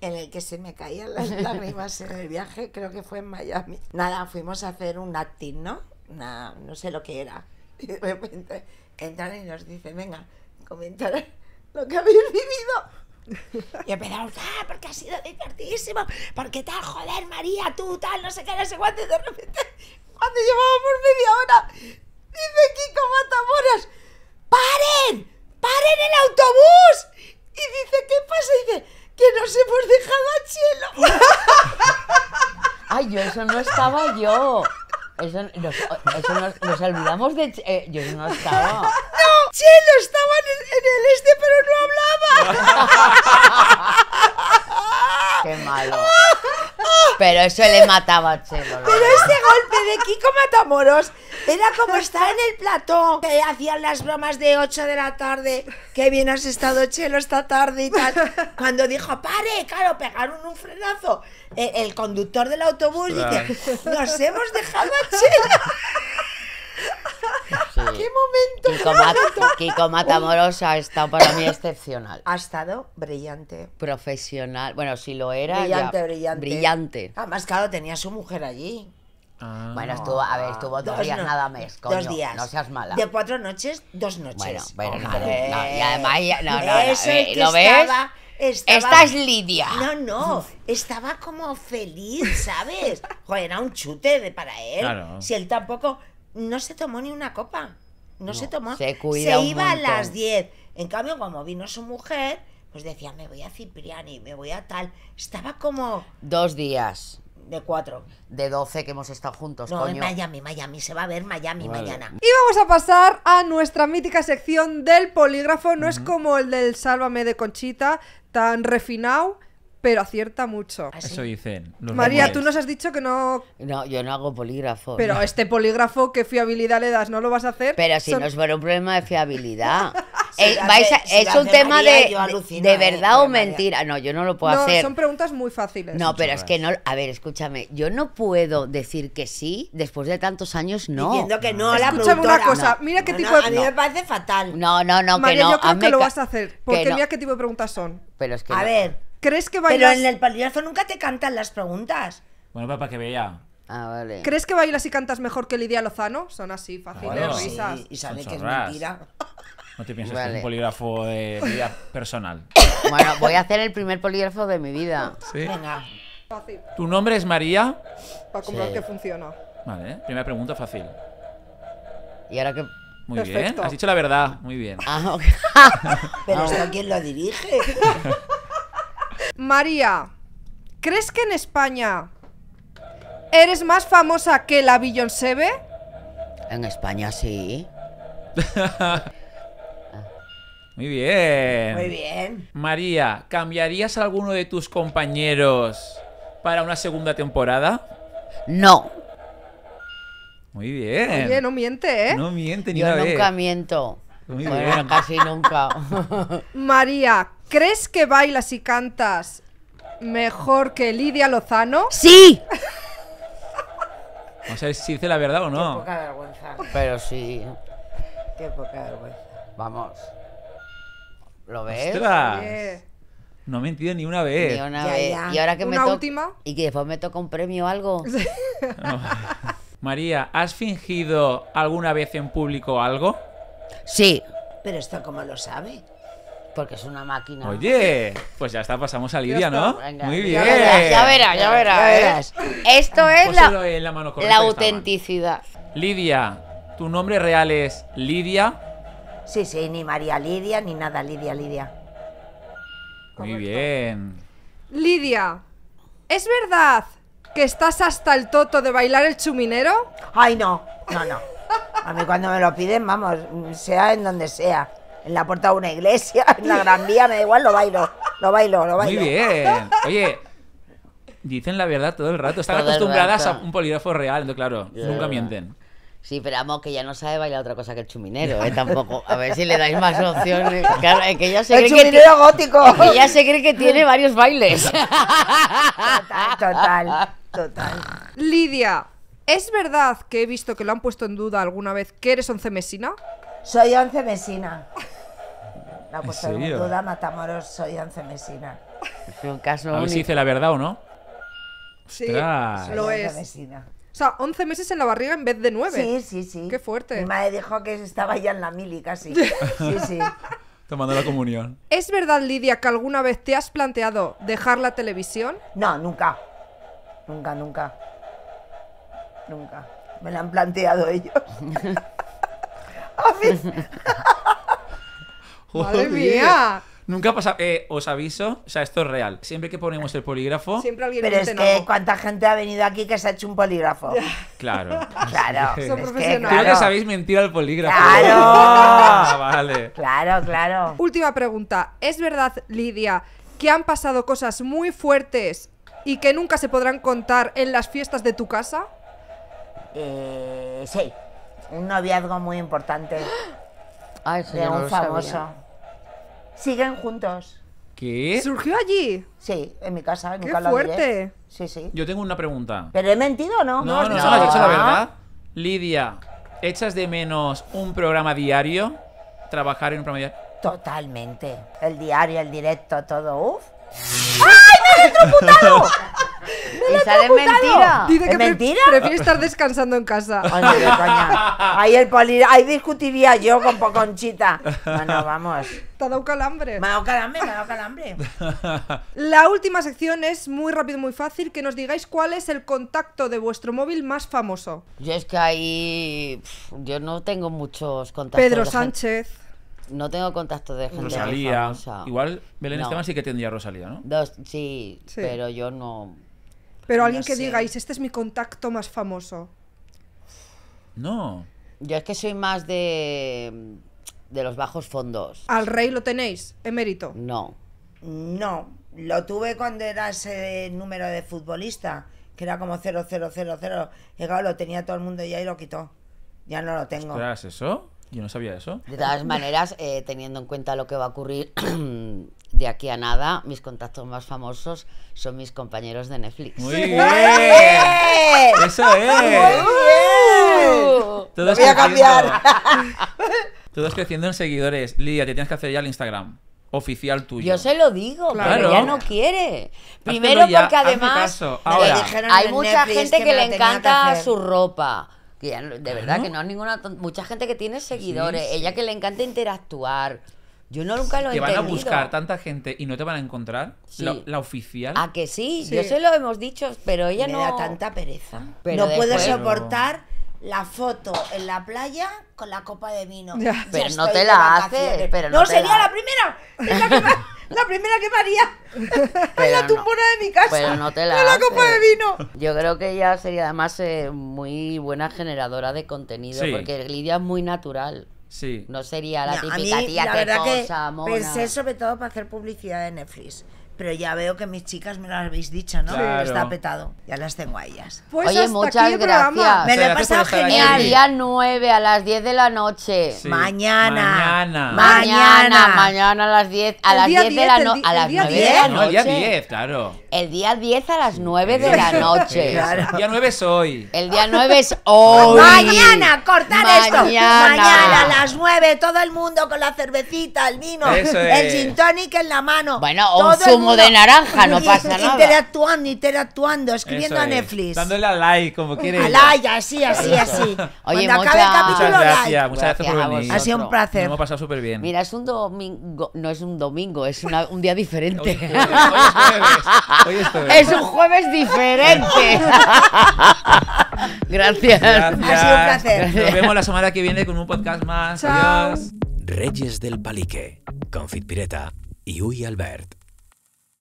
en el que se me caían las lágrimas en el viaje, creo que fue en Miami. Nada, fuimos a hacer un acting, ¿no? Nada, no sé lo que era. Y de repente entran y nos dicen, venga, comentar lo que habéis vivido y empezamos, ah, porque ha sido divertidísimo, porque tal, joder, María, tú tal, no sé qué, no sé cuánto, de repente, cuando llevábamos media hora, dice Kiko Matamoras ¡paren! ¡Paren el autobús! Y dice, ¿qué pasa? Y dice, que nos hemos dejado a Chelo. Ay, yo, eso no estaba yo. Eso, nos, eso nos, olvidamos de... Eh, yo no estaba. No, Chelo estaba en el, en el este, pero no hablaba. Qué malo. Pero eso le mataba a Chelo. Pero este golpe de Kiko Matamoros era como estar en el plató. Que hacían las bromas de 8 de la tarde. Qué bien has estado, Chelo, esta tarde y tal. Cuando dijo, pare, claro, pegaron un frenazo. El, conductor del autobús dice, nos hemos dejado a Chelo. ¡Qué momento! Kiko, Mat ha estado para mí excepcional. Ha estado brillante. Profesional. Bueno, si lo era. Brillante, brillante. Brillante. Además, claro, tenía su mujer allí. Ah. bueno, estuvo, a ver, estuvo dos, días nada más. dos días. No seas mala. De cuatro noches, dos noches. Bueno, bueno, y además, no, no, no, eh, ¿lo ves? Esta es Lidia. No, no, estaba como feliz, ¿sabes? Joder, era un chute para él. Si él tampoco no se tomó ni una copa no, se tomó. Se, iba a las 10. En cambio, cuando vino su mujer, pues decía, me voy a Cipriani, me voy a tal. Estaba como... Dos días. De cuatro. De doce que hemos estado juntos. No, en Miami, Miami. Se va a ver Miami mañana. Y vamos a pasar a nuestra mítica sección del polígrafo. No es como el del Sálvame de Conchita, tan refinado pero acierta mucho. ¿Ah, Eso dicen. María, tú nos has dicho que no. No, yo no hago polígrafo. Pero este polígrafo, ¿qué fiabilidad le das? ¿No lo vas a hacer? Pero si no es por un problema de fiabilidad. es un tema de, de ¿eh? verdad o mentira. No, yo no lo puedo hacer. Son preguntas muy fáciles. No, pero es que no. A ver, escúchame. Yo no puedo decir que sí después de tantos años, no. Diciendo que no, la Escúchame una cosa. Mira qué tipo de. A mí me parece fatal. No, no, no, María, no. yo creo que lo vas a hacer. Porque mira qué tipo de preguntas son. Pero es que. A ver. ¿Crees que bailas...? Pero en el palillazo nunca te cantan las preguntas. Bueno, para que vea. Ah, vale. ¿Crees que bailas y cantas mejor que Lidia Lozano? Son así, fáciles, risas. y sale que es mentira. No te pienses que es un polígrafo de vida personal. Bueno, voy a hacer el primer polígrafo de mi vida. Sí. Venga. Fácil, ¿Tu nombre es María? para comprobar que funciona. Vale, primera pregunta fácil. Y ahora que. Muy bien, has dicho la verdad, muy bien. Ah, Pero quién lo dirige. María, ¿crees que en España eres más famosa que la Seve? En España sí. Muy bien. Muy bien. María, ¿cambiarías a alguno de tus compañeros para una segunda temporada? No. Muy bien. no miente, ¿eh? No miente ni Yo nunca miento. Muy casi nunca. María, ¿Crees que bailas y cantas mejor que Lidia Lozano? ¡Sí! No sé si dice la verdad o no. Qué poca vergüenza. Pero sí. Qué poca vergüenza. Vamos. ¿Lo ves? ¡Ostras! No he mentido ni una vez. Ni una vez. Y ahora que me ¿Una última? Y que después me toca un premio o algo. María, ¿has fingido alguna vez en público algo? Sí. Pero esto, ¿cómo lo sabe? Porque es una máquina. Oye, pues ya está, pasamos a Lidia, ¿no? Muy bien. Ya verás, ya verás. Esto pues es la, la autenticidad. Lidia, ¿tu nombre real es Lidia? Sí, sí, ni María Lidia, ni nada, Lidia, Lidia. Muy bien. Lidia, ¿es verdad que estás hasta el toto de bailar el chuminero? Ay, no, no, no. A mí cuando me lo piden, vamos, sea en donde sea en la puerta de una iglesia, en la Gran Vía, me da igual, lo bailo, lo bailo, lo bailo. Muy bien. Oye, dicen la verdad todo el rato. Están acostumbradas a un polígrafo real, entonces claro, nunca mienten. Sí, pero amo que ya no sabe bailar otra cosa que el chuminero, ¿eh? Tampoco. A ver si le dais más opciones. Claro, es que ya se el chuminero gótico. Es ya se cree que tiene varios bailes. Total, total, total. Lidia, ¿es verdad que he visto que lo han puesto en duda alguna vez que eres once mesina? Soy once mesina. No, pues de duda, Matamoros, soy Once Mesina. A ver si dice la verdad o no. Sí, lo es. O sea, 11 meses en la barriga en vez de nueve Sí, sí, sí. Qué fuerte. Mi madre dijo que estaba ya en la mili casi. Sí, sí. Tomando la comunión. ¿Es verdad, Lidia, que alguna vez te has planteado dejar la televisión? No, nunca. Nunca, nunca. Nunca. Me la han planteado ellos. ¡Madre mía! Nunca pasa. Eh, os aviso, o sea, esto es real. Siempre que ponemos el polígrafo. Siempre alguien Pero es que cuánta gente ha venido aquí que se ha hecho un polígrafo. Claro. claro. Son es que sabéis mentir al polígrafo. Claro. Ah, vale. Claro, claro. Última pregunta. ¿Es verdad, Lidia, que han pasado cosas muy fuertes y que nunca se podrán contar en las fiestas de tu casa? Eh, sí. Un noviazgo muy importante. de un famoso. Siguen juntos. ¿Qué? ¿Surgió allí? Sí, en mi casa, en ¡Qué fuerte! Sí, sí. Yo tengo una pregunta. ¿Pero he mentido o no? No, no, no, he dicho la verdad. Lidia, ¿echas de menos un programa diario? ¿Trabajar en un programa diario? Totalmente. El diario, el directo, todo. ¡Uf! ¡Ay, me he electrocutado! Y sale mentira. Dice que mentira? Prefiero estar descansando en casa. Ay, coña. Ahí, el discutiría yo con Poconchita. Bueno, vamos. Te ha dado calambre. Me ha dado calambre, me ha dado calambre. La última sección es muy rápido, muy fácil. Que nos digáis cuál es el contacto de vuestro móvil más famoso. Yo es que ahí. Yo no tengo muchos contactos. Pedro Sánchez. No tengo contacto de gente Rosalía. Igual Belén Esteban sí que tendría Rosalía, ¿no? sí, pero yo no. Pero alguien que digáis, este es mi contacto más famoso. No. Yo es que soy más de. de los bajos fondos. ¿Al rey lo tenéis, emérito? No. No. Lo tuve cuando era ese número de futbolista, que era como 0000. Llegado, lo tenía todo el mundo y lo quitó. Ya no lo tengo. ¿Eras eso? Yo no sabía eso. De todas maneras, eh, teniendo en cuenta lo que va a ocurrir de aquí a nada, mis contactos más famosos son mis compañeros de Netflix. ¡Muy bien! ¡Eso es! ¡Muy bien! voy a cambiar. Todos creciendo en seguidores. Lidia, te tienes que hacer ya el Instagram oficial tuyo. Yo se lo digo, pero ya no quiere. Primero porque además hay mucha gente que, le encanta su ropa. de verdad que no es ninguna... Mucha gente que tiene seguidores. Ella que le encanta interactuar. Yo nunca lo he Te van a buscar tanta gente y no te van a encontrar. La, oficial. A que sí? yo sé lo hemos dicho, pero ella no. da tanta pereza. no puede soportar la foto en la playa con la copa de vino. Pero no te la hace. Pero no, sería la... primera. la, primera que varía. en la tumbona de mi casa. Pero no te la con la copa de vino. Yo creo que ella sería además eh, muy buena generadora de contenido. Porque Lidia es muy natural. No sería la típica tía que Pensé sobre todo para hacer publicidad de Netflix. Pero ya veo que mis chicas me las habéis dicho, ¿no? Está petado. Ya las tengo a ellas. Pues Oye, muchas gracias. Me lo he pasado genial. El día 9 a las 10 de la noche. Mañana. Mañana. Mañana. Mañana a las 10. A las 10, de la noche. A las de la noche. el día 10, claro. El día 10 a las 9 de la noche. El día 9 es hoy. El día 9 es hoy. Mañana, cortar esto. Mañana a las 9, todo el mundo con la cervecita, el vino, el gin tonic en la mano. Bueno, todo mundo como de naranja, no pasa nada. Interactuando, interactuando, escribiendo a Netflix. Dándole a like, como quieres. A like, así, así, así. Oye, muchas gracias, Muchas gracias, por venir. Ha sido un placer. hemos pasado súper bien. Mira, es un domingo, no es un domingo, es un día diferente. Hoy, es, jueves. es un jueves diferente. gracias. Ha sido un placer. Nos vemos la semana que viene con un podcast más. Chao. Adiós. Reyes del Palique, Confit Pireta y Uy Albert.